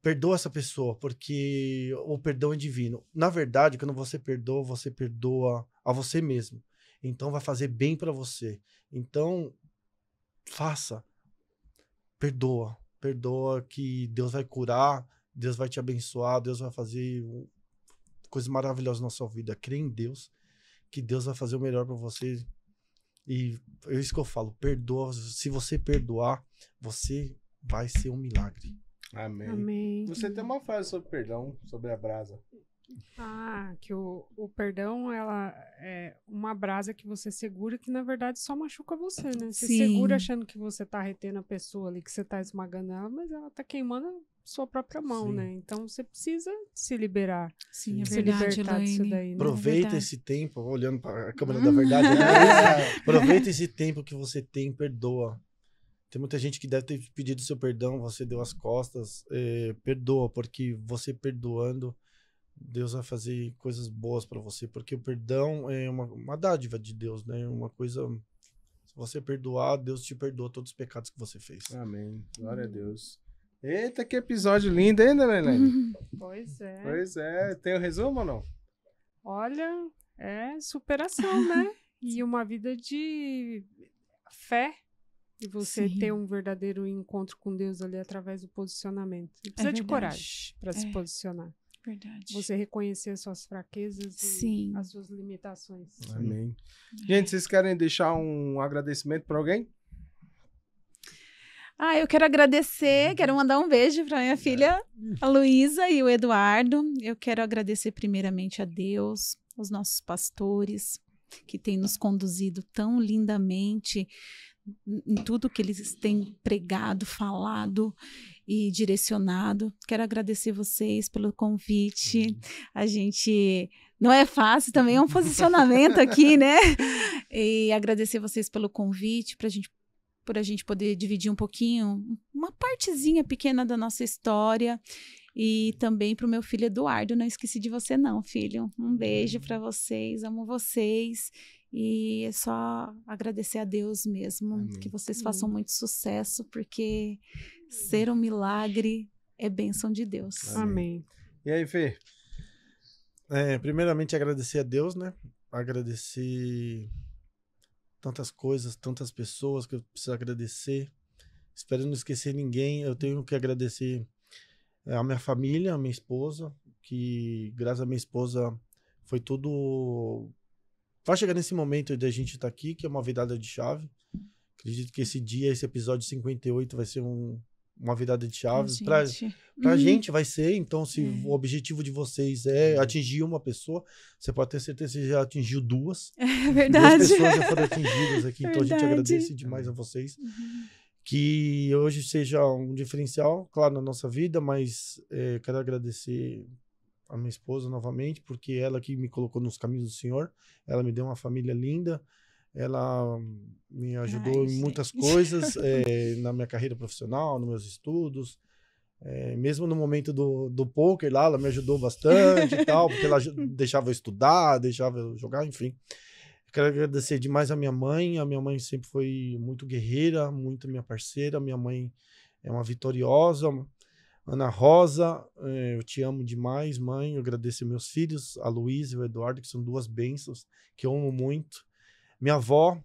perdoa essa pessoa, porque o perdão é divino. Na verdade, quando você perdoa, você perdoa a você mesmo. Então vai fazer bem para você. Então faça. Perdoa. Perdoa que Deus vai curar, Deus vai te abençoar, Deus vai fazer coisas maravilhosas na sua vida. Crê em Deus, que Deus vai fazer o melhor para você. E é isso que eu falo, perdoa. Se você perdoar, você vai ser um milagre. Amém. Amém. Você tem uma frase sobre perdão, sobre a brasa. Ah, que o, o perdão ela é uma brasa que você segura que na verdade só machuca você, né? Você Sim. segura achando que você tá retendo a pessoa ali, que você tá esmagando ela, mas ela tá queimando a sua própria mão, Sim. né? Então você precisa se liberar, Sim, é verdade, disso daí. Né? É aproveita é esse tempo, olhando para a câmera (laughs) da verdade, né? (laughs) aproveita esse tempo que você tem, perdoa. Tem muita gente que deve ter pedido seu perdão, você deu as costas. É, perdoa, porque você perdoando, Deus vai fazer coisas boas para você. Porque o perdão é uma, uma dádiva de Deus, né? Uma coisa. Se você perdoar, Deus te perdoa todos os pecados que você fez. Amém. Glória hum. a Deus. Eita, que episódio lindo, hein, dona (laughs) Pois é. Pois é. Tem o um resumo ou não? Olha, é superação, né? (laughs) e uma vida de fé e você Sim. ter um verdadeiro encontro com Deus ali através do posicionamento. E precisa é de coragem para é. se posicionar. Verdade. Você reconhecer as suas fraquezas Sim. e as suas limitações. Amém. É. Gente, vocês querem deixar um agradecimento para alguém? Ah, eu quero agradecer, quero mandar um beijo para minha é. filha, a Luísa e o Eduardo. Eu quero agradecer primeiramente a Deus, os nossos pastores que têm nos conduzido tão lindamente em tudo que eles têm pregado, falado e direcionado. Quero agradecer vocês pelo convite. Uhum. A gente não é fácil também, é um posicionamento aqui, né? (laughs) E agradecer vocês pelo convite para a gente por a gente poder dividir um pouquinho, uma partezinha pequena da nossa história e também para o meu filho Eduardo. Não esqueci de você, não, filho. Um beijo uhum. para vocês, amo vocês. E é só agradecer a Deus mesmo, Amém. que vocês façam Amém. muito sucesso, porque ser um milagre é bênção de Deus. Amém. E aí, Fê? É, primeiramente, agradecer a Deus, né? Agradecer tantas coisas, tantas pessoas que eu preciso agradecer. Espero não esquecer ninguém. Eu tenho que agradecer é, a minha família, a minha esposa, que graças à minha esposa foi tudo vai chegar nesse momento da gente estar tá aqui, que é uma virada de chave. Acredito que esse dia, esse episódio 58 vai ser um, uma virada de chave. Gente. Pra, pra uhum. gente vai ser, então, se é. o objetivo de vocês é, é. atingir uma pessoa, você pode ter certeza que já atingiu duas. (laughs) É verdade. Duas pessoas já foram atingidas aqui, verdade. então a gente agradece demais a vocês. Uhum. Que hoje seja um diferencial, claro, na nossa vida, mas é, quero agradecer a minha esposa novamente, porque ela que me colocou nos caminhos do Senhor, ela me deu uma família linda, ela hum, me ajudou Ai, em gente. muitas (laughs) coisas é, na minha carreira profissional, nos meus estudos. É, mesmo no momento do, do poker lá, ela me ajudou bastante e (laughs) tal, porque ela deixava eu estudar, deixava eu jogar, enfim. Quero agradecer demais a minha mãe. A minha mãe sempre foi muito guerreira, muito minha parceira. Minha mãe é uma vitoriosa, Ana Rosa, eh, eu te amo demais, mãe. Eu agradeço meus filhos, a Luísa e o Eduardo, que são duas bênçãos, que eu amo muito. Minha avó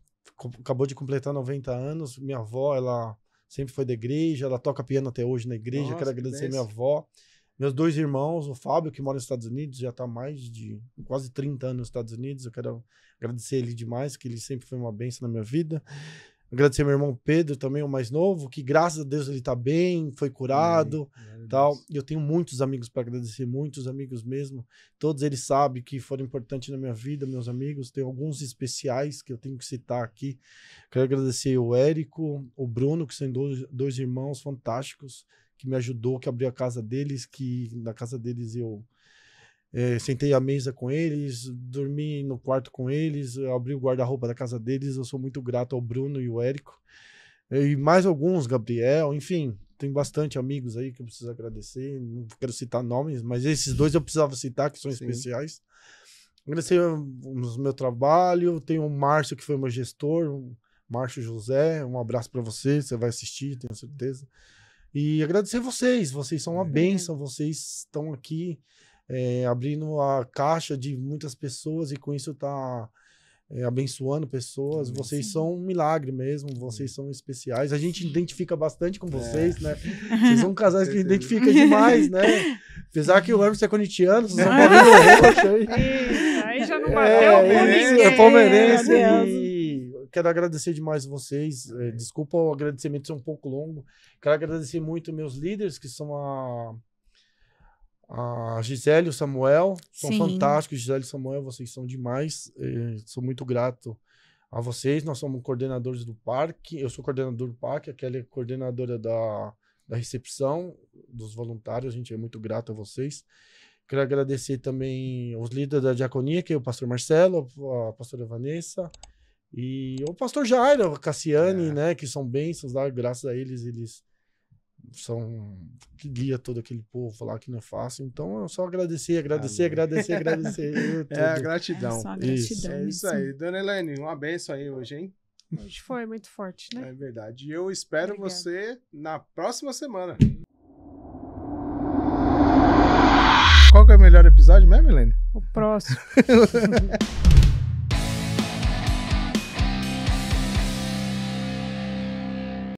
acabou de completar 90 anos. Minha avó, ela sempre foi da igreja, ela toca piano até hoje na igreja. Nossa, Quero agradecer que minha avó. Meus dois irmãos, o Fábio, que mora nos Estados Unidos, já está mais de quase 30 anos nos Estados Unidos. Eu quero agradecer ele demais, que ele sempre foi uma benção na minha vida. Agradecer meu irmão Pedro, também o mais novo, que graças a Deus ele está bem, foi curado, e tal. Eu tenho muitos amigos para agradecer, muitos amigos mesmo. Todos eles sabem que foram importantes na minha vida, meus amigos. Tem alguns especiais que eu tenho que citar aqui. Quero agradecer o Érico, o Bruno, que são dois, dois irmãos fantásticos que me ajudou, que abriu a casa deles, que na casa deles eu é, sentei à mesa com eles, dormi no quarto com eles, abri o guarda-roupa da casa deles. Eu sou muito grato ao Bruno e ao Érico. E mais alguns, Gabriel, enfim, tem bastante amigos aí que eu preciso agradecer. Não quero citar nomes, mas esses dois eu precisava citar, que são Sim. especiais. Agradecer eh, o meu trabalho. Tem o Márcio, que foi meu gestor, Márcio José. Um abraço para você, você vai assistir, tenho certeza. E agradecer vocês, vocês são uma é. vocês estão aqui é, abrindo a caixa de muitas pessoas e com isso está é, abençoando pessoas. vocês são um milagre mesmo, vocês são especiais. A gente identifica bastante com é. vocês, é. né? (laughs) Vocês são casais que identificam demais, né? (laughs) Apesar que o Hermes é corintiano, vocês são palmeirenses. (laughs) Aí. aí já não é, bateu é, é, palmeirense. quero agradecer demais vocês. Eh, é. Desculpa o agradecimento ser um pouco longo. Quero agradecer muito meus líderes, que são a a Gisele e o Samuel são Sim. fantásticos. Gisele e Samuel, vocês são demais. Eu eh, sou muito grato a vocês. Nós somos coordenadores do parque. Eu sou coordenador do parque, aquela é coordenadora da, da recepção dos voluntários. A gente é muito grato a vocês. Quero agradecer também os líderes da diaconia, que é o pastor Marcelo, a pastora Vanessa e o pastor Jairo, Cassiane, é. né, que são bênçãos, tá? graças a eles, eles são que guia todo aquele povo lá que não é faço. Então é só agradecer, agradecer, Amém. agradecer, agradecer. (laughs) é a gratidão. É só a gratidão. Isso. É isso aí. Dona Helene, uma benção aí hoje, hein? Hoje foi muito forte, né? É verdade. E eu espero Obrigada. você na próxima semana. Qual que é o melhor episódio mesmo, Helene? O próximo. (laughs)